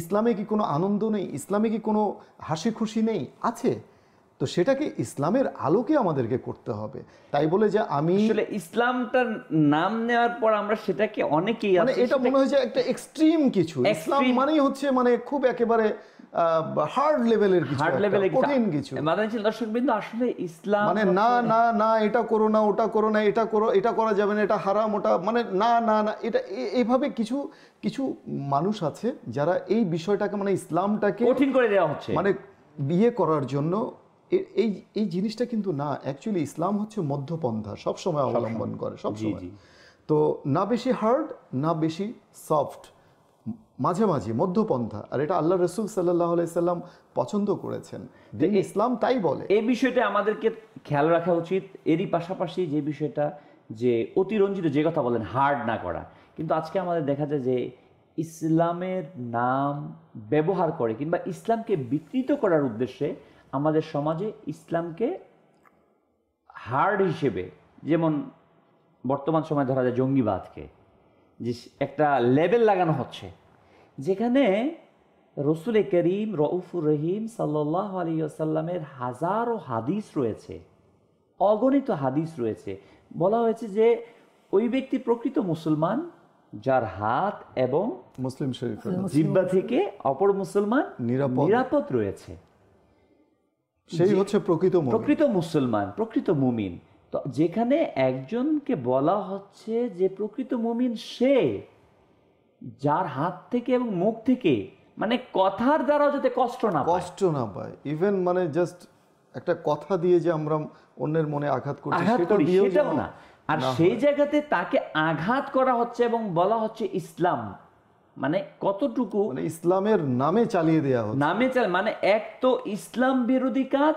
ইসলামে কি কোনো আনন্দ নেই ইসলামে কি কোনো হাসি খুশি নেই আছে তো সেটাকে ইসলামের আলোকে আমাদেরকে করতে হবে তাই বলে যে আমি আসলে ইসলামটার নাম নেওয়ার পর আমরা সেটাকে অনেকেই মানে এটা মনে হয় যে একটা এক্সট্রিম কিছু ইসলাম মানেই হচ্ছে মানে খুব একেবারে হার্ড লেভেলের কিছু হার্ড লেভেলের কঠিন কিছু মাদানশীল দর্শকবৃন্দ আসলে ইসলাম মানে না না না এটা করো না ওটা করো না এটা করো এটা করা যাবে না এটা হারাম ওটা মানে না না না এটা এইভাবে কিছু কিছু মানুষ আছে যারা এই বিষয়টাকে মানে ইসলামটাকে কঠিন করে দেওয়া হচ্ছে মানে বিয়ে করার জন্য এই এই জিনিসটা কিন্তু না অ্যাকচুয়ালি ইসলাম হচ্ছে মধ্যপন্থা সবসময় অবলম্বন করে সবসময় তো না বেশি হার্ড না বেশি সফট মাঝে মধ্যপন্থা আর এটা আল্লাহ রসুল সাল্লাহ সাল্লাম পছন্দ করেছেন ইসলাম তাই বলে এই বিষয়টা আমাদেরকে খেয়াল রাখা উচিত এরই পাশাপাশি যে বিষয়টা যে অতিরঞ্জিত যে কথা বলেন হার্ড না করা কিন্তু আজকে আমাদের দেখা যায় যে ইসলামের নাম ব্যবহার করে কিংবা ইসলামকে বিকৃত করার উদ্দেশ্যে আমাদের সমাজে ইসলামকে হার্ড হিসেবে যেমন বর্তমান সময় ধরা যায় জঙ্গিবাদকে যে একটা লেবেল লাগানো হচ্ছে যেখানে রসুল করিম রউফুর রহিম সাল্লাহ আলী আসাল্লামের হাজারো হাদিস রয়েছে অগণিত হাদিস রয়েছে বলা হয়েছে যে ওই ব্যক্তি প্রকৃত মুসলমান যার হাত এবং মুসলিম শরীফ জিব্বা থেকে অপর মুসলমান নিরাপদ রয়েছে সেই হচ্ছে প্রকৃত প্রকৃত মুসলমান প্রকৃত মুমিন তো যেখানে একজনকে বলা হচ্ছে যে প্রকৃত মুমিন সে যার হাত থেকে এবং মুখ থেকে মানে কথার দ্বারা যাতে কষ্ট না কষ্ট না পায় ইভেন মানে জাস্ট একটা কথা দিয়ে যে আমরা অন্যের মনে আঘাত করি সেটা দিয়েও না আর সেই জায়গাতে তাকে আঘাত করা হচ্ছে এবং বলা হচ্ছে ইসলাম মানে কতটুকু মানে ইসলামের নামে চালিয়ে দেওয়া হচ্ছে নামে চাল মানে এক তো ইসলাম বিরোধী কাজ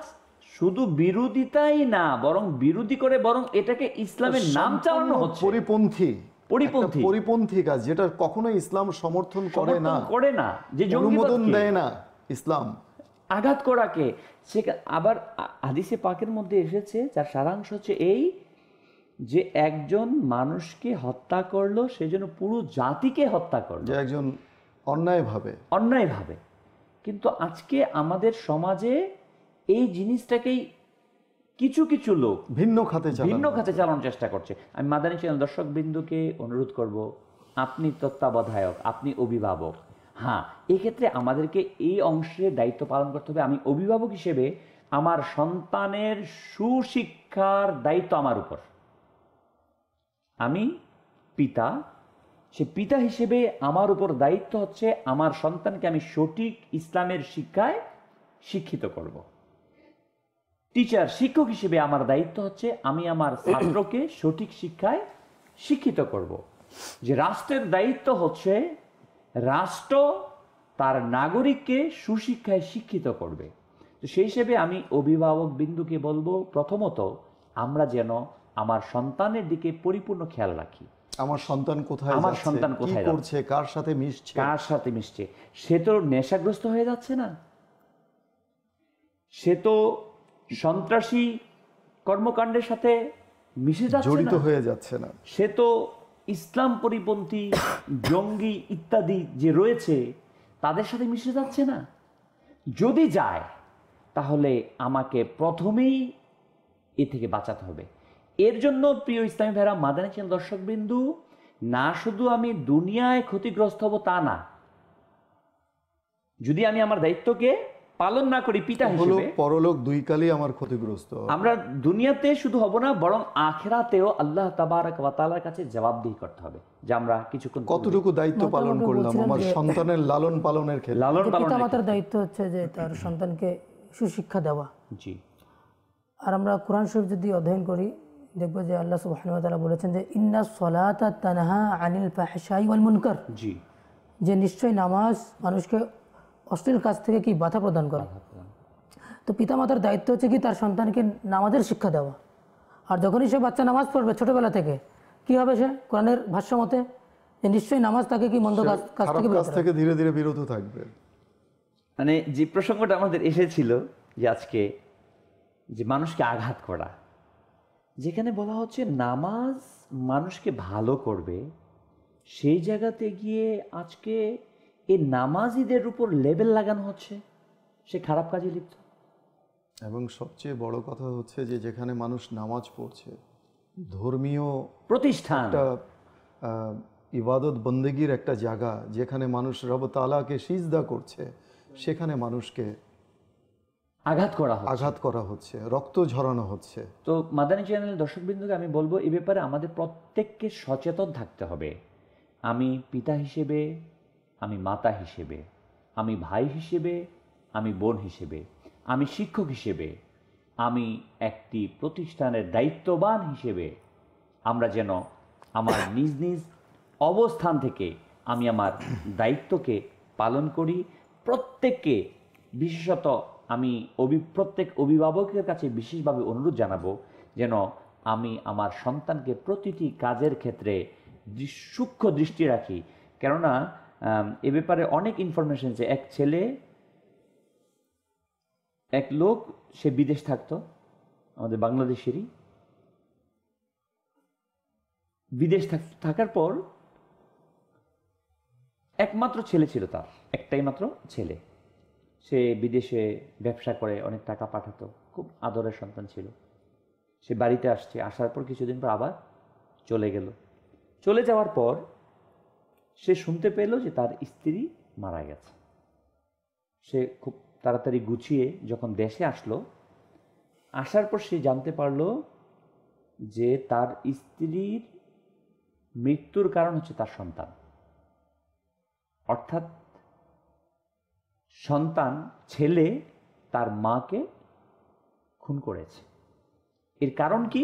শুধু বিরোধিতাই না বরং বিরোধী করে বরং এটাকে ইসলামের নাম চালানো হচ্ছে পরিপন্থী পরিপন্থী পরিপন্থী কাজ যেটা কখনোই ইসলাম সমর্থন করে না করে না যে অনুমোদন দেয় না ইসলাম আঘাত করাকে সে আবার হাদিসে পাকের মধ্যে এসেছে যার সারাংশ হচ্ছে এই যে একজন মানুষকে হত্যা করলো সেই জন্য পুরো জাতিকে হত্যা করলো যে একজন অন্যায়ভাবে অন্যায়ভাবে কিন্তু আজকে আমাদের সমাজে এই জিনিসটাকেই কিছু কিছু লোক ভিন্ন খাতে ভিন্ন খাতে চালানোর চেষ্টা করছে আমি মাদানী চ্যানেল দর্শক বিন্দুকে অনুরোধ করব আপনি তত্ত্বাবধায়ক আপনি অভিভাবক হ্যাঁ এক্ষেত্রে আমাদেরকে এই অংশে দায়িত্ব পালন করতে হবে আমি অভিভাবক হিসেবে আমার সন্তানের সুশিক্ষার দায়িত্ব আমার উপর আমি পিতা সে পিতা হিসেবে আমার উপর দায়িত্ব হচ্ছে আমার সন্তানকে আমি সঠিক ইসলামের শিক্ষায় শিক্ষিত করব টিচার শিক্ষক হিসেবে আমার দায়িত্ব হচ্ছে আমি আমার ছাত্রকে সঠিক শিক্ষায় শিক্ষিত করব যে রাষ্ট্রের দায়িত্ব হচ্ছে রাষ্ট্র তার নাগরিককে সুশিক্ষায় শিক্ষিত করবে তো সেই হিসেবে আমি অভিভাবক বিন্দুকে বলবো প্রথমত আমরা যেন আমার সন্তানের দিকে পরিপূর্ণ খেয়াল রাখি আমার সন্তান কোথায় আমার সন্তান কোথায় করছে কার সাথে মিশছে কার সাথে মিশছে সে তো নেশাগ্রস্ত হয়ে যাচ্ছে না সে তো সন্ত্রাসী কর্মকাণ্ডের সাথে মিশে যাচ্ছে জড়িত হয়ে যাচ্ছে না সে তো ইসলাম পরিপন্থী জঙ্গি ইত্যাদি যে রয়েছে তাদের সাথে মিশে যাচ্ছে না যদি যায় তাহলে আমাকে প্রথমেই এ থেকে বাঁচাতে হবে এর জন্য প্রিয় ইসলামী ভাইরা মাদানী চ্যানেল দর্শকবিন্দু না শুধু আমি দুনিয়ায় ক্ষতিগ্রস্ত হব তা না যদি আমি আমার দায়িত্বকে পালন না করি পিতা হিসেবে পরলোক দুই কালই আমার ক্ষতিগ্রস্ত আমরা দুনিয়াতে শুধু হব না বরং আখেরাতেও আল্লাহ তাবারক ওয়া তাআলার কাছে জবাবদিহি করতে হবে যে আমরা কিছুক্ষণ কতটুকু দায়িত্ব পালন করলাম আমার সন্তানের লালন পালনের ক্ষেত্রে লালন পালন পিতামাতার দায়িত্ব হচ্ছে যে তার সন্তানকে সুশিক্ষা দেওয়া জি আর আমরা কোরআন শরীফ যদি অধ্যয়ন করি দেখবো যে আল্লাহ তারা বলেছেন যে ইন্না সলাতা তানহা আনিল ফাহসাই ওয়াল মুনকার জি যে নিশ্চয়ই নামাজ মানুষকে অশ্লীল কাজ থেকে কি বাধা প্রদান করে তো পিতামাতার দায়িত্ব হচ্ছে কি তার সন্তানকে নামাজের শিক্ষা দেওয়া আর যখনই সে বাচ্চা নামাজ পড়বে ছোটবেলা থেকে কি হবে সে কোরআনের ভাষ্য মতে যে নিশ্চয়ই নামাজ তাকে কি মন্দ কাজ থেকে কাজ থেকে ধীরে ধীরে বিরত থাকবে মানে যে প্রসঙ্গটা আমাদের এসেছিল যে আজকে যে মানুষকে আঘাত করা যেখানে বলা হচ্ছে নামাজ মানুষকে ভালো করবে সেই জায়গাতে গিয়ে আজকে এই নামাজিদের উপর লেবেল লাগানো হচ্ছে সে খারাপ কাজে লিপ্ত এবং সবচেয়ে বড় কথা হচ্ছে যে যেখানে মানুষ নামাজ পড়ছে ধর্মীয় প্রতিষ্ঠান ইবাদত বন্দেগীর একটা জায়গা যেখানে মানুষ রব তালাকে সিজদা করছে সেখানে মানুষকে আঘাত করা হচ্ছে আঘাত করা হচ্ছে রক্ত ঝরানো হচ্ছে তো মাদানী চ্যানেল দর্শকবৃন্দকে আমি বলবো এ ব্যাপারে আমাদের প্রত্যেককে সচেতন থাকতে হবে আমি পিতা হিসেবে আমি মাতা হিসেবে আমি ভাই হিসেবে আমি বোন হিসেবে আমি শিক্ষক হিসেবে আমি একটি প্রতিষ্ঠানের দায়িত্ববান হিসেবে আমরা যেন আমার নিজ নিজ অবস্থান থেকে আমি আমার দায়িত্বকে পালন করি প্রত্যেককে বিশেষত আমি অভি প্রত্যেক অভিভাবকের কাছে বিশেষভাবে অনুরোধ জানাবো যেন আমি আমার সন্তানকে প্রতিটি কাজের ক্ষেত্রে সূক্ষ্ম দৃষ্টি রাখি কেননা এ ব্যাপারে অনেক ইনফরমেশন যে এক ছেলে এক লোক সে বিদেশ থাকতো আমাদের বাংলাদেশেরই বিদেশ থাকার পর একমাত্র ছেলে ছিল তার একটাই মাত্র ছেলে সে বিদেশে ব্যবসা করে অনেক টাকা পাঠাতো খুব আদরের সন্তান ছিল সে বাড়িতে আসছে আসার পর কিছুদিন পর আবার চলে গেল চলে যাওয়ার পর সে শুনতে পেল যে তার স্ত্রী মারা গেছে সে খুব তাড়াতাড়ি গুছিয়ে যখন দেশে আসলো আসার পর সে জানতে পারলো যে তার স্ত্রীর মৃত্যুর কারণ হচ্ছে তার সন্তান অর্থাৎ সন্তান ছেলে তার মাকে খুন করেছে এর কারণ কি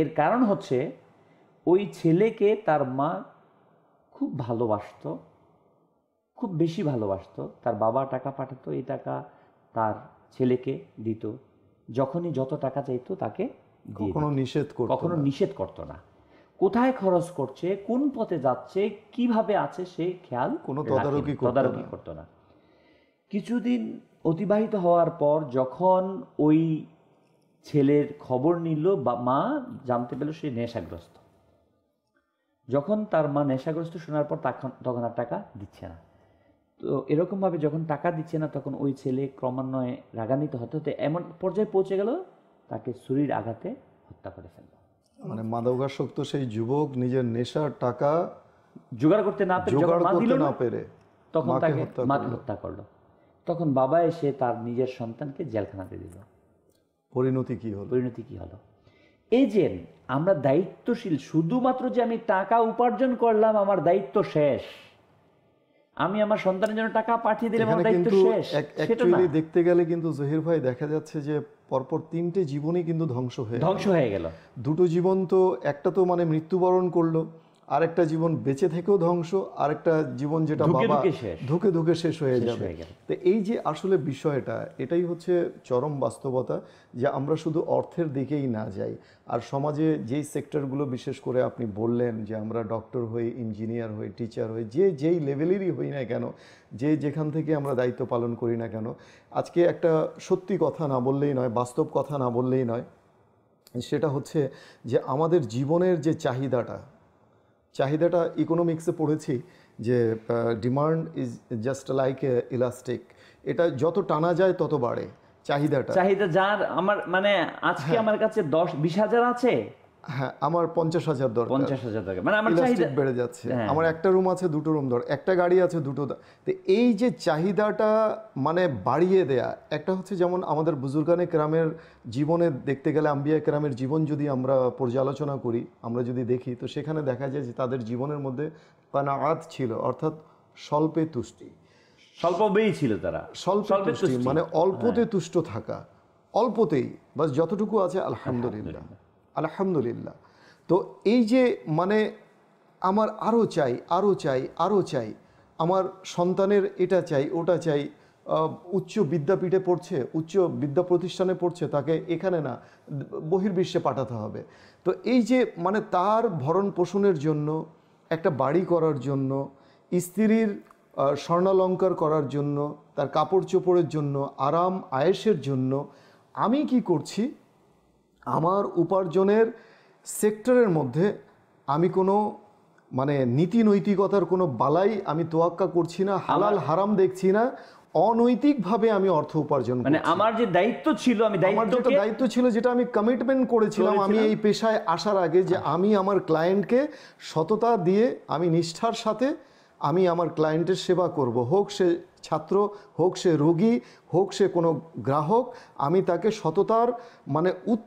এর কারণ হচ্ছে ওই ছেলেকে তার মা খুব ভালোবাসত খুব বেশি ভালোবাসত তার বাবা টাকা পাঠাতো এই টাকা তার ছেলেকে দিত যখনই যত টাকা চাইতো তাকে কখনো নিষেধ করত কখনো নিষেধ করতো না কোথায় খরচ করছে কোন পথে যাচ্ছে কিভাবে আছে সে খেয়াল কোনো তদারকি তদারকি করতো না কিছুদিন অতিবাহিত হওয়ার পর যখন ওই ছেলের খবর নিল বা মা জানতে পেল সে নেশাগ্রস্ত যখন তার মা নেশাগ্রস্ত শোনার পর তখন আর টাকা দিচ্ছে না তো এরকমভাবে যখন টাকা দিচ্ছে না তখন ওই ছেলে ক্রমান্বয়ে রাগান্বিত হতে হতে এমন পর্যায়ে পৌঁছে গেল তাকে শরীর আঘাতে হত্যা করে ফেলল মানে মাদকাসক্ত সেই যুবক নিজের নেশার টাকা জোগাড় করতে না পেরে জোগাড় করতে না পেরে তখন তাকে মাকে হত্যা করলো তখন বাবা এসে তার নিজের সন্তানকে জেলখানাতে দিল পরিণতি কি হলো পরিণতি কি হলো এই যে আমরা দায়িত্বশীল শুধুমাত্র যে আমি টাকা উপার্জন করলাম আমার দায়িত্ব শেষ আমি আমার সন্তানের জন্য টাকা পাঠিয়ে দিলাম আমার দায়িত্ব শেষ অ্যাকচুয়ালি দেখতে গেলে কিন্তু জহির ভাই দেখা যাচ্ছে যে পরপর তিনটে জীবনই কিন্তু ধ্বংস হয়ে ধ্বংস হয়ে গেল দুটো জীবন তো একটা তো মানে মৃত্যুবরণ করলো আরেকটা জীবন বেঁচে থেকেও ধ্বংস আরেকটা জীবন যেটা বাবা ধুকে ধুকে শেষ হয়ে যাবে তো এই যে আসলে বিষয়টা এটাই হচ্ছে চরম বাস্তবতা যে আমরা শুধু অর্থের দিকেই না যাই আর সমাজে যেই সেক্টরগুলো বিশেষ করে আপনি বললেন যে আমরা ডক্টর হই ইঞ্জিনিয়ার হই টিচার হই যে যেই লেভেলেরই হই না কেন যে যেখান থেকে আমরা দায়িত্ব পালন করি না কেন আজকে একটা সত্যি কথা না বললেই নয় বাস্তব কথা না বললেই নয় সেটা হচ্ছে যে আমাদের জীবনের যে চাহিদাটা চাহিদাটা ইকোনমিক্সে পড়েছি যে demand is just like elastic এটা যত টানা যায় তত বাড়ে চাহিদাটা চাহিদা যার আমার মানে আজকে হ্যাঁ। আমার কাছে দশ বিশ হাজার আছে হ্যাঁ আমার পঞ্চাশ হাজার দরকার পঞ্চাশ হাজার দরকার মানে আমার চাহিদা বেড়ে যাচ্ছে হ্যাঁ। আমার একটা রুম আছে দুটো রুম দরকার একটা গাড়ি আছে দুটো তো এই যে চাহিদাটা মানে বাড়িয়ে দেয়া একটা হচ্ছে যেমন আমাদের বুজুর্গানে গ্রামের জীবনে দেখতে গেলে আম্বিয়া গ্রামের জীবন যদি আমরা পর্যালোচনা করি আমরা যদি দেখি তো সেখানে দেখা যায় যে তাদের জীবনের মধ্যে কানাআত ছিল অর্থাৎ স্বল্পে তুষ্টি স্বল্প স্বল্পবেই ছিল তারা স্বল্প তুষ্টি মানে অল্পতে হ্যাঁ। তুষ্ট থাকা অল্পতেই বাস যতটুকু আছে আলহামদুলিল্লাহ আলহামদুলিল্লাহ তো এই যে মানে আমার আরও চাই আরও চাই আরও চাই আমার সন্তানের এটা চাই ওটা চাই উচ্চ বিদ্যাপীঠে পড়ছে উচ্চ বিদ্যা প্রতিষ্ঠানে পড়ছে তাকে এখানে না বহির্বিশ্বে পাঠাতে হবে তো এই যে মানে তার ভরণ পোষণের জন্য একটা বাড়ি করার জন্য স্ত্রীর স্বর্ণালঙ্কার করার জন্য তার কাপড় চোপড়ের জন্য আরাম আয়েসের জন্য আমি কি করছি আমার উপার্জনের সেক্টরের মধ্যে আমি কোনো মানে নীতি নৈতিকতার কোনো বালাই আমি তোয়াক্কা করছি না হালাল হারাম দেখছি না অনৈতিকভাবে আমি অর্থ উপার্জন মানে আমার যে দায়িত্ব ছিল আমি আমার যেটা দায়িত্ব ছিল যেটা আমি কমিটমেন্ট করেছিলাম আমি এই পেশায় আসার আগে যে আচ্ছা। আমি আমার ক্লায়েন্টকে সততা দিয়ে আমি নিষ্ঠার সাথে আমি আমার ক্লায়েন্টের সেবা করব হোক সে ছাত্র হোক সে রোগী হোক সে কোনো গ্রাহক আমি তাকে সততার মানে উৎ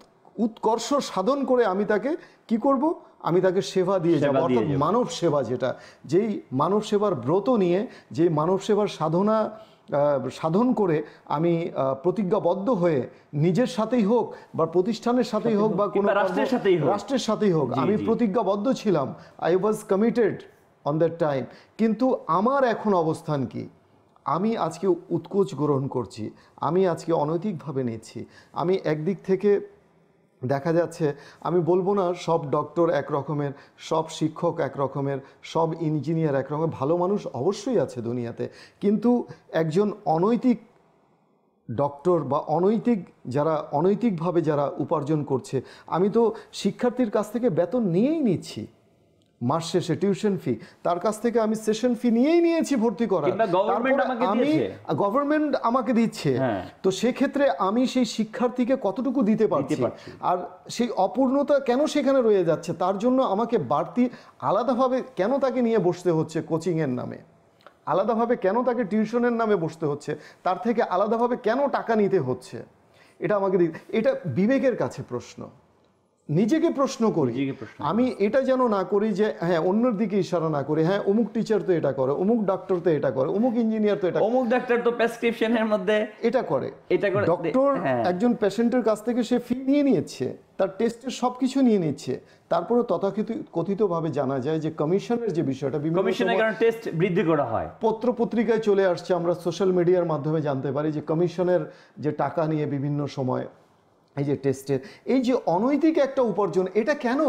উৎকর্ষ সাধন করে আমি তাকে কি করব আমি তাকে সেবা দিয়ে যাবো অর্থাৎ মানব সেবা যেটা যেই মানব সেবার ব্রত নিয়ে যে মানব সেবার সাধনা সাধন করে আমি প্রতিজ্ঞাবদ্ধ হয়ে নিজের সাথেই হোক বা প্রতিষ্ঠানের সাথেই হোক বা কোনো রাষ্ট্রের সাথেই হোক রাষ্ট্রের সাথেই হোক আমি প্রতিজ্ঞাবদ্ধ ছিলাম I was committed on that time কিন্তু আমার এখন অবস্থান কি আমি আজকে উৎকোচ গ্রহণ করছি আমি আজকে অনৈতিকভাবে নিচ্ছি আমি একদিক থেকে দেখা যাচ্ছে আমি বলবো না সব ডক্টর এক রকমের সব শিক্ষক এক রকমের সব ইঞ্জিনিয়ার এক রকমের ভালো মানুষ অবশ্যই আছে দুনিয়াতে কিন্তু একজন অনৈতিক ডক্টর বা অনৈতিক যারা অনৈতিকভাবে যারা উপার্জন করছে আমি তো শিক্ষার্থীর কাছ থেকে বেতন নিয়েই নিচ্ছি মাস শেষে টিউশন ফি তার কাছ থেকে আমি সেশন ফি নিয়েই নিয়েছি ভর্তি করা আমি গভর্নমেন্ট আমাকে দিচ্ছে হ্যাঁ। তো সেক্ষেত্রে আমি সেই শিক্ষার্থীকে কতটুকু দিতে পারছি আর সেই অপূর্ণতা কেন সেখানে রয়ে যাচ্ছে তার জন্য আমাকে বাড়তি আলাদাভাবে কেন তাকে নিয়ে বসতে হচ্ছে কোচিংয়ের নামে আলাদাভাবে কেন তাকে টিউশনের নামে বসতে হচ্ছে তার থেকে আলাদাভাবে কেন টাকা নিতে হচ্ছে এটা আমাকে এটা বিবেকের কাছে প্রশ্ন নিজেকে প্রশ্ন করি আমি এটা যেন না করি যে হ্যাঁ অন্যের দিকে ইশারা না করি হ্যাঁ অমুক টিচার তো এটা করে অমুক ডাক্তার তো এটা করে অমুক ইঞ্জিনিয়ার তো এটা অমুক ডাক্তার তো প্রেসক্রিপশনের মধ্যে এটা করে এটা করে ডক্টর হ্যাঁ। একজন পেশেন্টের কাছ থেকে সে ফি নিয়ে নিয়েছে তার টেস্টের সব কিছু নিয়ে নিচ্ছে তারপরে তথাকথিত কথিতভাবে জানা যায় যে কমিশনের যে বিষয়টা কমিশনের কারণে টেস্ট বৃদ্ধি করা হয় পত্র পত্রিকায় চলে আসছে আমরা সোশ্যাল মিডিয়ার মাধ্যমে জানতে পারি যে কমিশনের যে টাকা নিয়ে বিভিন্ন সময় এই যে টেস্টের এই যে অনৈতিক একটা উপার্জন এটা কেন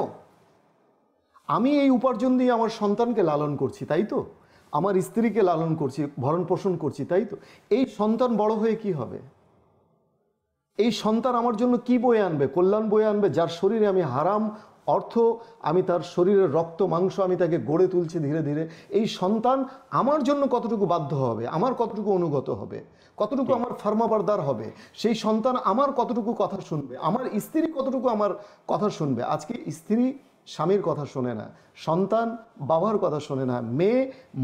আমি এই উপার্জন দিয়ে আমার সন্তানকে লালন করছি তাই তো আমার স্ত্রীকে লালন করছি ভরণ পোষণ করছি তাই তো এই সন্তান বড় হয়ে কি হবে এই সন্তান আমার জন্য কি বয়ে আনবে কল্যাণ বয়ে আনবে যার শরীরে আমি হারাম অর্থ আমি তার শরীরের রক্ত মাংস আমি তাকে গড়ে তুলছি ধীরে ধীরে এই সন্তান আমার জন্য কতটুকু বাধ্য হবে আমার কতটুকু অনুগত হবে কতটুকু আমার ফার্মাবারদার হবে সেই সন্তান আমার কতটুকু কথা শুনবে আমার স্ত্রী কতটুকু আমার কথা শুনবে আজকে স্ত্রী স্বামীর কথা শোনে না সন্তান বাবার কথা শোনে না মেয়ে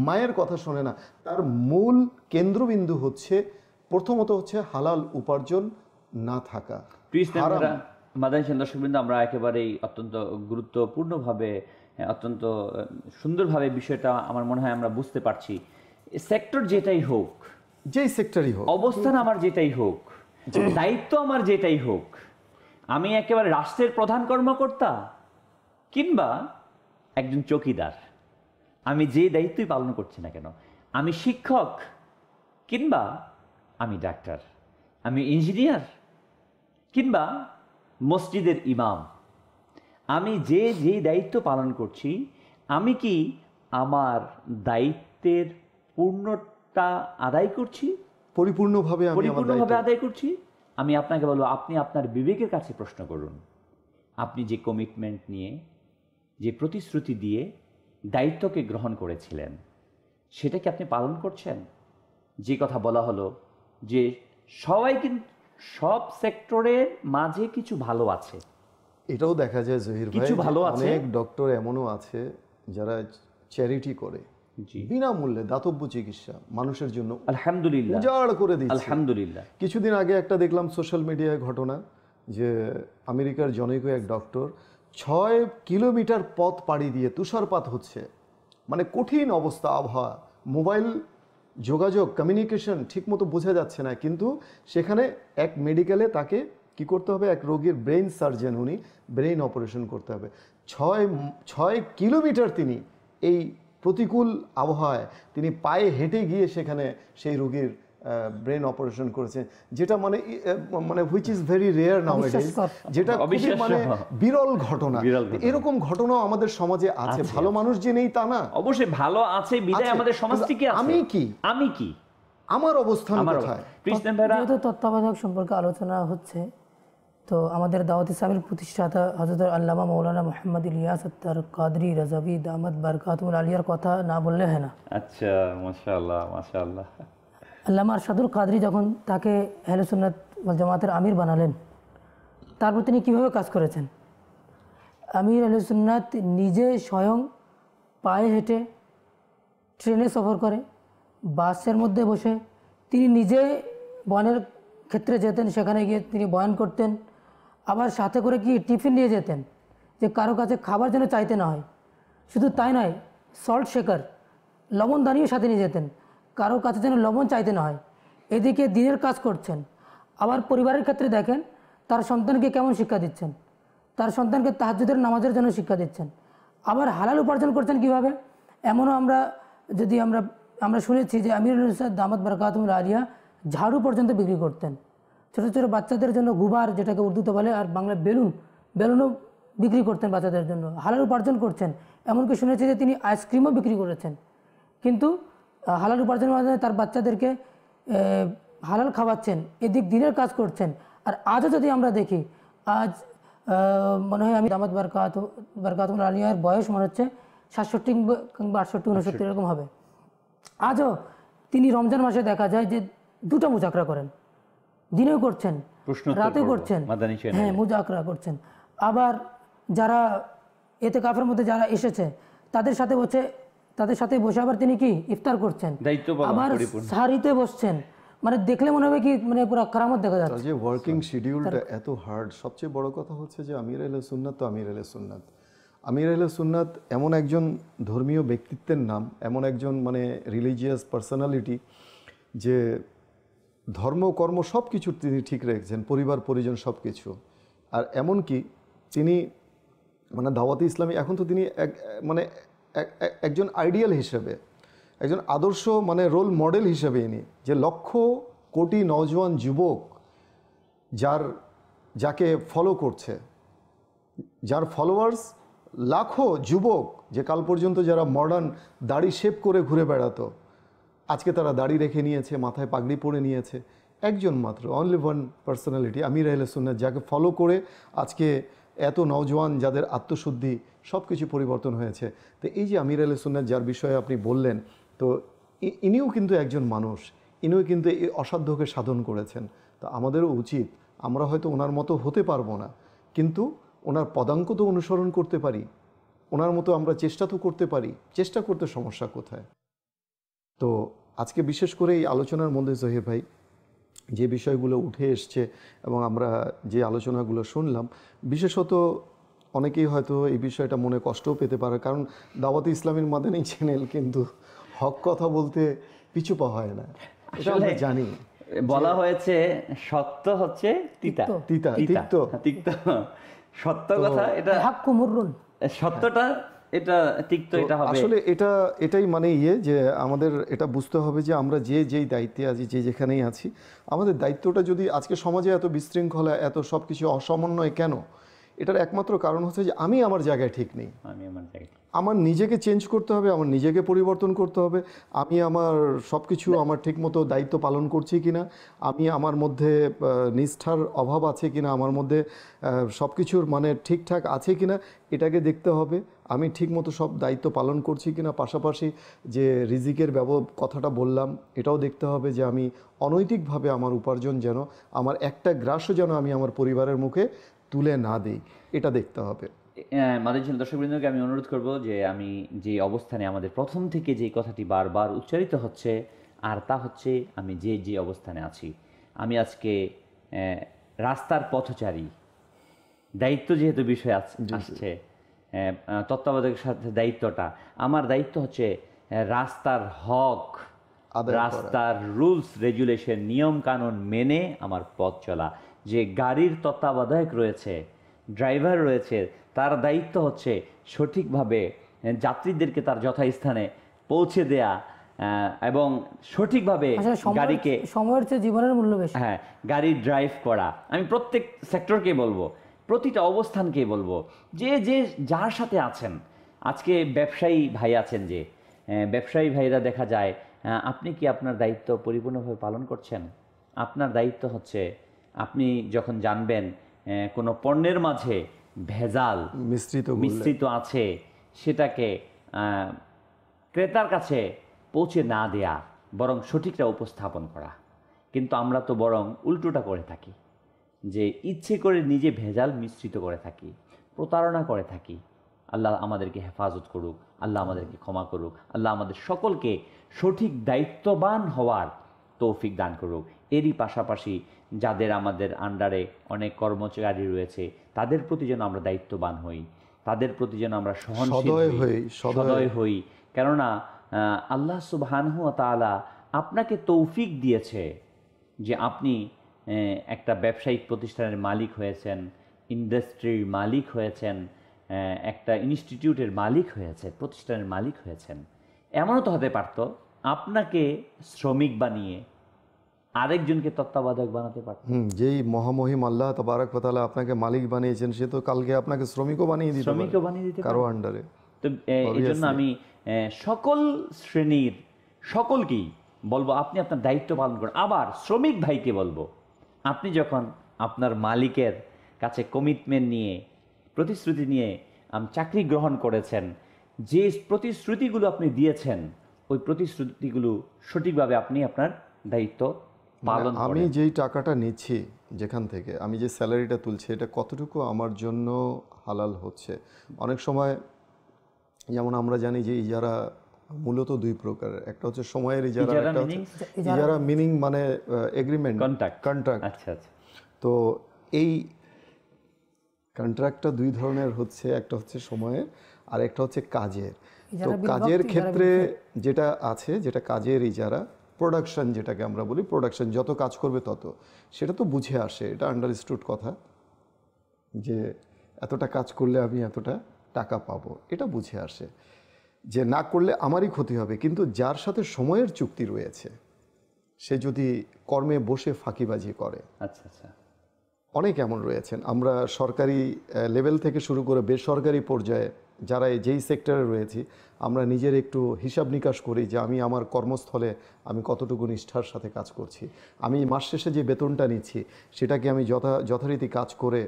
মায়ের কথা শোনে না তার মূল কেন্দ্রবিন্দু হচ্ছে প্রথমত হচ্ছে হালাল উপার্জন না থাকা মাদানী সেন দর্শকবৃন্দ আমরা একেবারেই অত্যন্ত গুরুত্বপূর্ণভাবে অত্যন্ত সুন্দরভাবে বিষয়টা আমার মনে হয় আমরা বুঝতে পারছি সেক্টর যেটাই হোক যেই সেক্টরই হোক অবস্থান আমার যেটাই হোক দায়িত্ব আমার যেটাই হোক আমি একেবারে রাষ্ট্রের প্রধান কর্মকর্তা কিংবা একজন চকিদার আমি যে দায়িত্বই পালন করছি না কেন আমি শিক্ষক কিংবা আমি ডাক্তার আমি ইঞ্জিনিয়ার কিংবা মসজিদের ইমাম আমি যে যে দায়িত্ব পালন করছি আমি কি আমার দায়িত্বের পূর্ণটা আদায় করছি পরিপূর্ণভাবে পরিপূর্ণভাবে আদায় করছি আমি আপনাকে বলবো আপনি আপনার বিবেকের কাছে প্রশ্ন করুন আপনি যে কমিটমেন্ট নিয়ে যে প্রতিশ্রুতি দিয়ে দায়িত্বকে গ্রহণ করেছিলেন সেটা কি আপনি পালন করছেন যে কথা বলা হলো যে সবাই কিন্তু সব সেক্টরের মাঝে কিছু ভালো আছে এটাও দেখা যায় জহির ভাই কিছু ভালো আছে অনেক ডক্টর এমনও আছে যারা চ্যারিটি করে বিনামূল্যে দাতব্য চিকিৎসা মানুষের জন্য আলহামদুলিল্লাহ উজাড় করে দিচ্ছে আলহামদুলিল্লাহ কিছুদিন আগে একটা দেখলাম সোশ্যাল মিডিয়ায় ঘটনা যে আমেরিকার জনৈক এক ডক্টর ছয় কিলোমিটার পথ পাড়ি দিয়ে তুষারপাত হচ্ছে মানে কঠিন অবস্থা আবহাওয়া মোবাইল যোগাযোগ কমিউনিকেশন ঠিকমতো বোঝা যাচ্ছে না কিন্তু সেখানে এক মেডিকেলে তাকে কি করতে হবে এক রোগীর ব্রেন সার্জন উনি ব্রেন অপারেশন করতে হবে ছয় ছয় কিলোমিটার তিনি এই প্রতিকূল আবহাওয়ায় তিনি পায়ে হেঁটে গিয়ে সেখানে সেই রোগীর ব্রেন অপারেশন করেছে যেটা মানে মানে which is very rare now যেটা মানে বিরল ঘটনা এরকম ঘটনাও আমাদের সমাজে আছে ভালো মানুষ যে নেই তা না অবশ্যই ভালো আছে বিদায় আমাদের সমাজ থেকে আমি কি আমি কি আমার অবস্থান কোথায় যেহেতু তত্ত্বাবধায়ক সম্পর্কে আলোচনা হচ্ছে তো আমাদের দাওয়াত ইসলামের প্রতিষ্ঠাতা হজরত আল্লামা মৌলানা মোহাম্মদ ইলিয়াস আত্তার কাদরি রাজাবি দামদ বারকাতুল আলিয়ার কথা না বললে হয় না আচ্ছা মাশাআল্লাহ মাশাআল্লাহ আল্লামা আরশাদুল কাদরি যখন তাকে হেলুসুন্নাত জামাতের আমির বানালেন তারপর তিনি কীভাবে কাজ করেছেন আমির আলুসুন্নাত নিজে স্বয়ং পায়ে হেঁটে ট্রেনে সফর করে বাসের মধ্যে বসে তিনি নিজে বয়নের ক্ষেত্রে যেতেন সেখানে গিয়ে তিনি বয়ন করতেন আবার সাথে করে কি টিফিন নিয়ে যেতেন যে কারো কাছে খাবার যেন চাইতে না হয় শুধু তাই নয় সল্ট শেকার লবণদানিও সাথে নিয়ে যেতেন কারো কাছে যেন লবণ চাইতে না হয় এদিকে দিনের কাজ করছেন আবার পরিবারের ক্ষেত্রে দেখেন তার সন্তানকে কেমন শিক্ষা দিচ্ছেন তার সন্তানকে তাহাজুদের নামাজের জন্য শিক্ষা দিচ্ছেন আবার হালাল উপার্জন করছেন কিভাবে এমনও আমরা যদি আমরা আমরা শুনেছি যে আমিরুল ইসলাম দামাত বরকাতমুল আলিয়া ঝাড়ু পর্যন্ত বিক্রি করতেন ছোটো ছোটো বাচ্চাদের জন্য গুবার যেটাকে উর্দুতে বলে আর বাংলা বেলুন বেলুনও বিক্রি করতেন বাচ্চাদের জন্য হালাল উপার্জন করছেন এমনকি শুনেছি যে তিনি আইসক্রিমও বিক্রি করেছেন কিন্তু হালাল উপার্জনের মাধ্যমে তার বাচ্চাদেরকে হালাল খাওয়াচ্ছেন এদিক দিনের কাজ করছেন আর আজও যদি আমরা দেখি আজ মনে হয় আমি দামাত বারকাত বারকাতুল আলিয়ার বয়স মনে হচ্ছে সাতষট্টি কিংবা আটষট্টি উনষট্টি এরকম হবে আজও তিনি রমজান মাসে দেখা যায় যে দুটো মুজাকরা করেন দিনেও করছেন রাতেও করছেন হ্যাঁ মুজাকরা করছেন আবার যারা এতে কাফের মধ্যে যারা এসেছে তাদের সাথে হচ্ছে তাদের সাথে বসে আবার তিনি কি ইফতার করছেন আবার সারিতে বসছেন মানে দেখলে মনে হবে কি মানে পুরো কারামত দেখা যাচ্ছে যে ওয়ার্কিং শিডিউলটা এত হার্ড সবচেয়ে বড় কথা হচ্ছে যে আমির আহলে সুন্নাত তো আমির আহলে সুন্নাত আমির আহলে সুন্নাত এমন একজন ধর্মীয় ব্যক্তিত্বের নাম এমন একজন মানে রিলিজিয়াস পার্সোনালিটি যে ধর্ম কর্ম সব কিছু তিনি ঠিক রেখেছেন পরিবার পরিজন সব কিছু আর এমনকি তিনি মানে দাওয়াতি ইসলামী এখন তো তিনি এক মানে একজন আইডিয়াল হিসেবে একজন আদর্শ মানে রোল মডেল হিসেবে ইনি যে লক্ষ কোটি নজওয়ান যুবক যার যাকে ফলো করছে যার ফলোয়ার্স লাখো যুবক যে কাল পর্যন্ত যারা মডার্ন দাড়ি শেপ করে ঘুরে বেড়াতো আজকে তারা দাড়ি রেখে নিয়েছে মাথায় পাগড়ি পরে নিয়েছে একজন মাত্র অনলি ওয়ান পার্সোনালিটি আমির আহলে সুন্নাথ যাকে ফলো করে আজকে এত নওজোয়ান যাদের আত্মশুদ্ধি সব কিছু পরিবর্তন হয়েছে তো এই যে আমির আলী সুন্নাত যার বিষয়ে আপনি বললেন তো ইনিও কিন্তু একজন মানুষ ইনিও কিন্তু এই অসাধ্যকে সাধন করেছেন তো আমাদেরও উচিত আমরা হয়তো ওনার মতো হতে পারবো না কিন্তু ওনার পদাঙ্ক তো অনুসরণ করতে পারি ওনার মতো আমরা চেষ্টা তো করতে পারি চেষ্টা করতে সমস্যা কোথায় তো আজকে বিশেষ করে এই আলোচনার মধ্যে জহির ভাই যে বিষয়গুলো উঠে এসছে এবং আমরা যে আলোচনাগুলো শুনলাম বিশেষত অনেকেই হয়তো এই বিষয়টা মনে কষ্টও পেতে পারে কারণ দাওয়াতে ইসলামের মাদানী চ্যানেল কিন্তু হক কথা বলতে পিছু পাওয়া হয় না আসলে জানি বলা হয়েছে সত্য হচ্ছে তিতা তিতা তিক্ত তিক্ত সত্য কথা এটা হাক্কু সত্যটা এটা তিক্ত এটা হবে আসলে এটা এটাই মানে ইয়ে যে আমাদের এটা বুঝতে হবে যে আমরা যে যেই দায়িত্বে আছি যে যেখানেই আছি আমাদের দায়িত্বটা যদি আজকে সমাজে এত বিশৃঙ্খলা এত সব কিছু অসমন্বয় কেন এটার একমাত্র কারণ হচ্ছে যে আমি আমার জায়গায় ঠিক নেই আমি আমার নিজেকে চেঞ্জ করতে হবে আমার নিজেকে পরিবর্তন করতে হবে আমি আমার সব কিছু আমার ঠিকমতো দায়িত্ব পালন করছি কিনা আমি আমার মধ্যে নিষ্ঠার অভাব আছে কিনা আমার মধ্যে সব কিছুর মানে ঠিকঠাক আছে কিনা এটাকে দেখতে হবে আমি ঠিকমতো সব দায়িত্ব পালন করছি কি না পাশাপাশি যে রিজিকের ব্যব কথাটা বললাম এটাও দেখতে হবে যে আমি অনৈতিকভাবে আমার উপার্জন যেন আমার একটা গ্রাসও যেন আমি আমার পরিবারের মুখে তুলে না দিই এটা দেখতে হবে হ্যাঁ, মাদারঝিল দর্শকবৃন্দকে আমি অনুরোধ করব যে আমি যে অবস্থানে আমাদের প্রথম থেকে যে কথাটি বারবার উচ্চারিত হচ্ছে আর তা হচ্ছে আমি যে যে অবস্থানে আছি আমি আজকে রাস্তার পথচারী দায়িত্ব যেহেতু বিষয় আসছে তত্ত্বাবধায়কের সাথে দায়িত্বটা আমার দায়িত্ব হচ্ছে রাস্তার হক রাস্তার রুলস রেগুলেশন নিয়ম কানুন মেনে আমার পথ চলা যে গাড়ির তত্ত্বাবধায়ক রয়েছে ড্রাইভার রয়েছে তার দায়িত্ব হচ্ছে সঠিকভাবে যাত্রীদেরকে তার যথাস্থানে পৌঁছে দেয়া এবং সঠিকভাবে আচ্ছা, গাড়িকে সময়ের চেয়ে জীবনের মূল্য বেশি হ্যাঁ গাড়ি ড্রাইভ করা আমি প্রত্যেক সেক্টরকে বলবো প্রতিটা অবস্থানকে বলবো যে যে যার সাথে আছেন আজকে ব্যবসায়ী ভাই আছেন যে ব্যবসায়ী ভাইরা দেখা যায় আপনি কি আপনার দায়িত্ব পরিপূর্ণভাবে পালন করছেন আপনার দায়িত্ব হচ্ছে আপনি যখন জানবেন কোনো পণ্যের মাঝে ভেজাল মিশ্রিত মিশ্রিত আছে সেটাকে ক্রেতার কাছে পৌঁছে না দেয়া বরং সঠিকটা উপস্থাপন করা কিন্তু আমরা তো বরং উল্টোটা করে থাকি যে ইচ্ছে করে নিজে ভেজাল মিশ্রিত করে থাকি প্রতারণা করে থাকি আল্লাহ আমাদেরকে হেফাজত করুক আল্লাহ আমাদেরকে ক্ষমা করুক আল্লাহ আমাদের সকলকে সঠিক দায়িত্ববান হওয়ার তৌফিক দান করুক এরই পাশাপাশি যাদের আমাদের আন্ডারে অনেক কর্মচারী রয়েছে তাদের প্রতি যেন আমরা দায়িত্ববান হই তাদের প্রতি যেন আমরা সহনশীল হই কেননা আল্লাহ সুবহানহু তাআলা আপনাকে তৌফিক দিয়েছে যে আপনি একটা ব্যবসায়িক প্রতিষ্ঠানের মালিক হয়েছেন ইন্ডাস্ট্রির মালিক হয়েছেন একটা ইনস্টিটিউটের মালিক হয়েছে প্রতিষ্ঠানের মালিক হয়েছেন এমনও তো হতে পারত আপনাকে শ্রমিক বানিয়ে আরেকজনকে তত্ত্বাবধায়ক বানাতে পারে যেই মহামহিম আল্লাহ তবারক তাআলা আপনাকে মালিক বানিয়েছেন সে তো কালকে আপনাকে শ্রমিকও বানিয়ে দিতে শ্রমিকও বানিয়ে দিতে কারো আন্ডারে তো এই জন্য আমি সকল শ্রেণীর সকলকেই বলবো আপনি আপনার দায়িত্ব পালন করুন আবার শ্রমিক ভাইকে বলবো আপনি যখন আপনার মালিকের কাছে কমিটমেন্ট নিয়ে প্রতিশ্রুতি নিয়ে আমি চাকরি গ্রহণ করেছেন যে প্রতিশ্রুতিগুলো আপনি দিয়েছেন ওই প্রতিশ্রুতিগুলো সঠিকভাবে আপনি আপনার দায়িত্ব মানে পালন আমি যেই টাকাটা নিচ্ছি যেখান থেকে আমি যে স্যালারিটা তুলছি এটা কতটুকু আমার জন্য হালাল হচ্ছে অনেক সময় যেমন আমরা জানি যে যারা মূলত দুই প্রকার একটা হচ্ছে সময়ের ইজারা একটা হচ্ছে ইজারা মিনিং মানে এগ্রিমেন্ট কন্ট্রাক্ট কন্ট্রাক্ট আচ্ছা আচ্ছা তো এই কন্ট্রাক্টটা দুই ধরনের হচ্ছে একটা হচ্ছে সময়ের আর একটা হচ্ছে কাজের তো কাজের ক্ষেত্রে যেটা আছে যেটা কাজের ইজারা প্রোডাকশান যেটাকে আমরা বলি প্রোডাকশান যত কাজ করবে তত সেটা তো বুঝে আসে এটা আন্ডারস্টুড কথা যে এতটা কাজ করলে আমি এতটা টাকা পাবো এটা বুঝে আসে যে না করলে আমারই ক্ষতি হবে কিন্তু যার সাথে সময়ের চুক্তি রয়েছে সে যদি কর্মে বসে ফাঁকিবাজি করে আচ্ছা আচ্ছা অনেক এমন রয়েছেন আমরা সরকারি লেভেল থেকে শুরু করে বেসরকারি পর্যায়ে যারা যেই সেক্টরে রয়েছি আমরা নিজের একটু হিসাব নিকাশ করি যে আমি আমার কর্মস্থলে আমি কতটুকু নিষ্ঠার সাথে কাজ করছি আমি মাস শেষে যে বেতনটা নিচ্ছি সেটাকে আমি যথা যথারীতি কাজ করে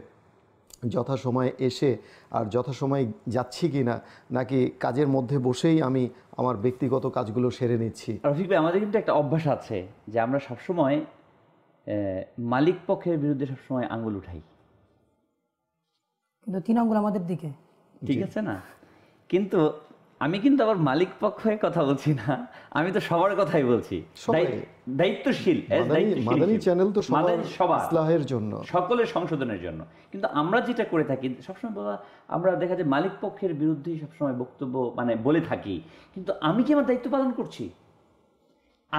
যথাসময়ে এসে আর যথাসময়ে যাচ্ছি কি না নাকি কাজের মধ্যে বসেই আমি আমার ব্যক্তিগত কাজগুলো সেরে নিচ্ছি রফিক ভাই আমাদের কিন্তু একটা অভ্যাস আছে যে আমরা সবসময় মালিক পক্ষের বিরুদ্ধে সবসময় আঙুল উঠাই কিন্তু তিন আঙুল আমাদের দিকে ঠিক আছে না কিন্তু আমি কিন্তু আবার মালিক পক্ষে কথা বলছি না আমি তো সবার কথাই বলছি দায়িত্বশীল চ্যানেল তো সবার জন্য সকলের সংশোধনের জন্য কিন্তু আমরা যেটা করে থাকি সবসময় বাবা আমরা দেখা যায় মালিক পক্ষের বিরুদ্ধে সবসময় বক্তব্য মানে বলে থাকি কিন্তু আমি কি আমার দায়িত্ব পালন করছি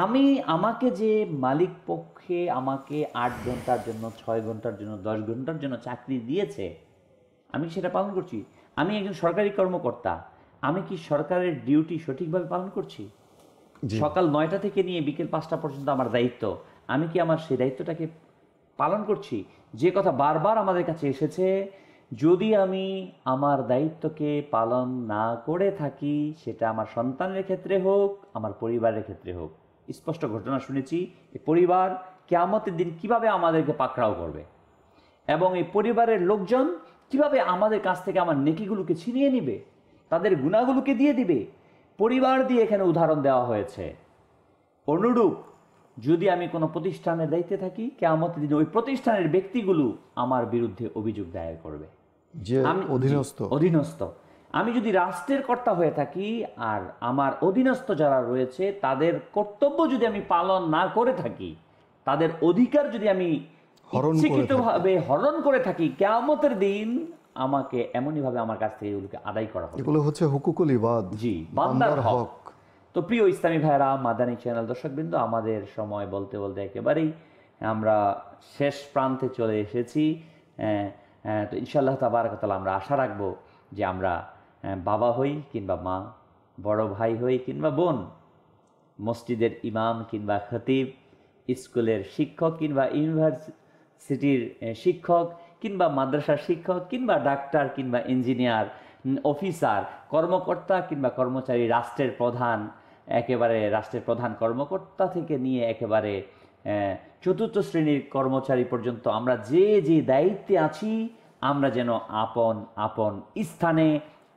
আমি আমাকে যে মালিক পক্ষে আমাকে আট ঘন্টার জন্য ছয় ঘন্টার জন্য দশ ঘন্টার জন্য চাকরি দিয়েছে আমি সেটা পালন করছি আমি একজন সরকারি কর্মকর্তা আমি কি সরকারের ডিউটি সঠিকভাবে পালন করছি সকাল নয়টা থেকে নিয়ে বিকেল পাঁচটা পর্যন্ত আমার দায়িত্ব আমি কি আমার সেই দায়িত্বটাকে পালন করছি যে কথা বারবার আমাদের কাছে এসেছে যদি আমি আমার দায়িত্বকে পালন না করে থাকি সেটা আমার সন্তানের ক্ষেত্রে হোক আমার পরিবারের ক্ষেত্রে হোক স্পষ্ট ঘটনা শুনেছি পরিবার কেমতের দিন কিভাবে আমাদেরকে পাকড়াও করবে এবং এই পরিবারের লোকজন কিভাবে আমাদের কাছ থেকে আমার নেকিগুলোকে ছিনিয়ে নিবে তাদের গুণাগুলোকে দিয়ে দিবে পরিবার দিয়ে এখানে উদাহরণ দেওয়া হয়েছে অনুরূপ যদি আমি কোনো প্রতিষ্ঠানের দায়িত্বে থাকি কে আমত দিন ওই প্রতিষ্ঠানের ব্যক্তিগুলো আমার বিরুদ্ধে অভিযোগ দায়ের করবে অধীনস্থ অধীনস্থ আমি যদি রাষ্ট্রের কর্তা হয়ে থাকি আর আমার অধীনস্থ যারা রয়েছে তাদের কর্তব্য যদি আমি পালন না করে থাকি তাদের অধিকার যদি আমি ইচ্ছাকৃতভাবে হরণ করে থাকি কেয়ামতের দিন আমাকে এমনই ভাবে আমার কাছ থেকে এগুলোকে আদায় করা হবে এগুলো হচ্ছে হুকুকুল ইবাদ জি বান্দার হক তো প্রিয় ইসলামী ভাইরা মাদানী চ্যানেল দর্শকবৃন্দ আমাদের সময় বলতে বলতে একেবারেই আমরা শেষ প্রান্তে চলে এসেছি তো ইনশাল্লাহ তাবারকতাল আমরা আশা রাখবো যে আমরা বাবা হই কিংবা মা বড় ভাই হই কিংবা বোন মসজিদের ইমাম কিংবা খতিব স্কুলের শিক্ষক কিংবা ইউনিভার্সিটি সিটির শিক্ষক কিংবা মাদ্রাসার শিক্ষক কিংবা ডাক্তার কিংবা ইঞ্জিনিয়ার অফিসার কর্মকর্তা কিংবা কর্মচারী রাষ্ট্রের প্রধান একেবারে রাষ্ট্রের প্রধান কর্মকর্তা থেকে নিয়ে একেবারে চতুর্থ শ্রেণীর কর্মচারী পর্যন্ত আমরা যে যে দায়িত্বে আছি আমরা যেন আপন আপন স্থানে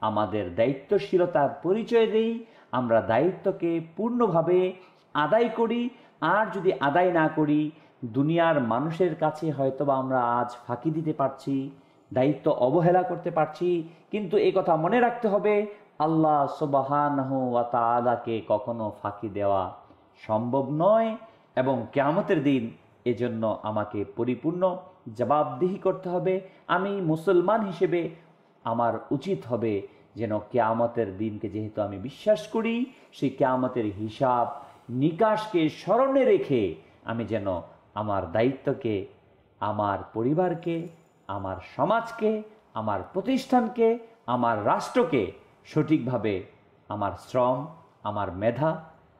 আমাদের দায়িত্বশীলতার পরিচয় দেই আমরা দায়িত্বকে পূর্ণভাবে আদায় করি আর যদি আদায় না করি দুনিয়ার মানুষের কাছে হয়তো বা আমরা আজ ফাঁকি দিতে পারছি দায়িত্ব অবহেলা করতে পারছি কিন্তু এ কথা মনে রাখতে হবে আল্লাহ সোবাহান তালাকে কখনো ফাঁকি দেওয়া সম্ভব নয় এবং কেয়ামতের দিন এজন্য আমাকে পরিপূর্ণ জবাবদিহি করতে হবে আমি মুসলমান হিসেবে আমার উচিত হবে যেন কেয়ামতের দিনকে যেহেতু আমি বিশ্বাস করি সেই কেয়ামতের হিসাব নিকাশকে স্মরণে রেখে আমি যেন আমার দায়িত্বকে আমার পরিবারকে আমার সমাজকে আমার প্রতিষ্ঠানকে আমার রাষ্ট্রকে সঠিকভাবে আমার শ্রম আমার মেধা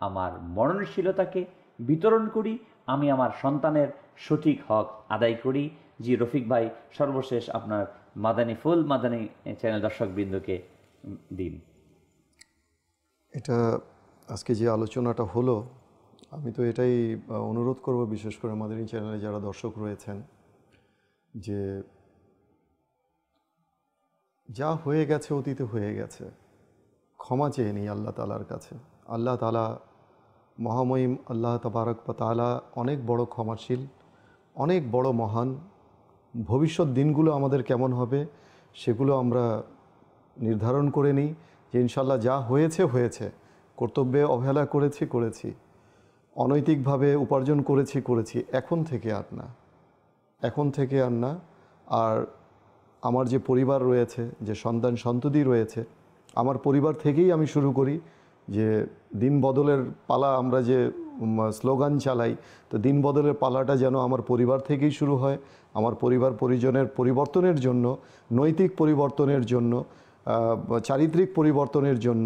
আমার মরণশীলতাকে বিতরণ করি আমি আমার সন্তানের সঠিক হক আদায় করি জি রফিক ভাই সর্বশেষ আপনার মাদানী ফুল মাদানী চ্যানেল দর্শকবৃন্দকে দিন এটা আজকে যে আলোচনাটা হলো আমি তো এটাই অনুরোধ করব বিশেষ করে আমাদের এই চ্যানেলে যারা দর্শক রয়েছেন যে যা হয়ে গেছে অতীতে হয়ে গেছে ক্ষমা চেয়ে নিই আল্লাহ তালার কাছে আল্লাহ তালা মহাময়িম আল্লাহ তবারক তালা অনেক বড় ক্ষমাশীল অনেক বড় মহান ভবিষ্যৎ দিনগুলো আমাদের কেমন হবে সেগুলো আমরা নির্ধারণ করে নিই যে ইনশাল্লাহ যা হয়েছে হয়েছে কর্তব্যে অবহেলা করেছি করেছি অনৈতিকভাবে উপার্জন করেছি করেছি এখন থেকে আর না এখন থেকে আর না আর আমার যে পরিবার রয়েছে যে সন্তান সন্ততি রয়েছে আমার পরিবার থেকেই আমি শুরু করি যে দিন বদলের পালা আমরা যে স্লোগান চালাই তো দিন বদলের পালাটা যেন আমার পরিবার থেকেই শুরু হয় আমার পরিবার পরিজনের পরিবর্তনের জন্য নৈতিক পরিবর্তনের জন্য চারিত্রিক পরিবর্তনের জন্য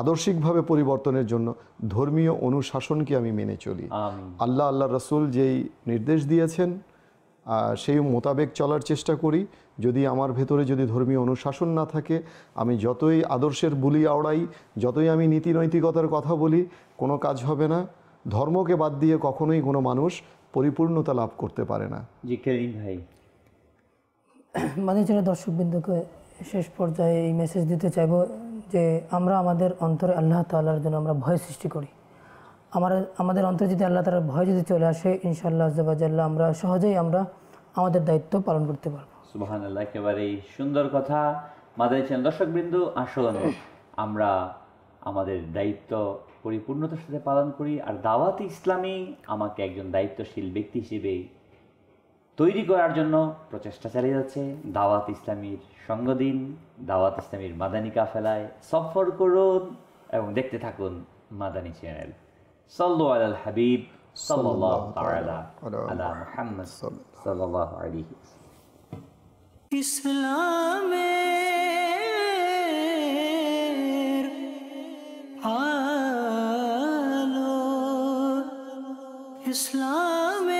আদর্শিকভাবে পরিবর্তনের জন্য ধর্মীয় অনুশাসনকে আমি মেনে চলি আল্লাহ আল্লাহ রসুল যেই নির্দেশ দিয়েছেন সেই মোতাবেক চলার চেষ্টা করি যদি আমার ভেতরে যদি ধর্মীয় অনুশাসন না থাকে আমি যতই আদর্শের বুলি আওড়াই যতই আমি নীতি নৈতিকতার কথা বলি কোনো কাজ হবে না ধর্মকে বাদ দিয়ে কখনোই কোনো মানুষ পরিপূর্ণতা লাভ করতে পারে না মানে ভাই যারা দর্শকবৃন্দকে শেষ পর্যায়ে এই মেসেজ দিতে চাইব যে আমরা আমাদের অন্তরে আল্লাহ তাল্লাহার জন্য আমরা ভয় সৃষ্টি করি আমার আমাদের অন্তরে যদি আল্লাহ তালার ভয় যদি চলে আসে ইনশাআল্লাহ আজাবাজাল্লাহ আমরা সহজেই আমরা আমাদের দায়িত্ব পালন করতে পারবো সুবাহান আল্লাহ একেবারেই সুন্দর কথা মাদারি ছিলেন বৃন্দু আসলে আমরা আমাদের দায়িত্ব পরিপূর্ণতার সাথে পালন করি আর দাওয়াত ইসলামী আমাকে একজন দায়িত্বশীল ব্যক্তি হিসেবে তৈরি করার জন্য প্রচেষ্টা চালিয়ে যাচ্ছে দাওয়াত ইসলামীর সঙ্গ দিন দাওয়াত ইসলামীর মাদানী কাফেলায় সফর করুন এবং দেখতে থাকুন মাদানী চ্যানেল সাল্লু আলাল হাবিব সাল্লাল্লাহু তাআলা আলা মুহাম্মদ সাল্লাল্লাহু আলাইহি ইসলামে আলো ইসলামে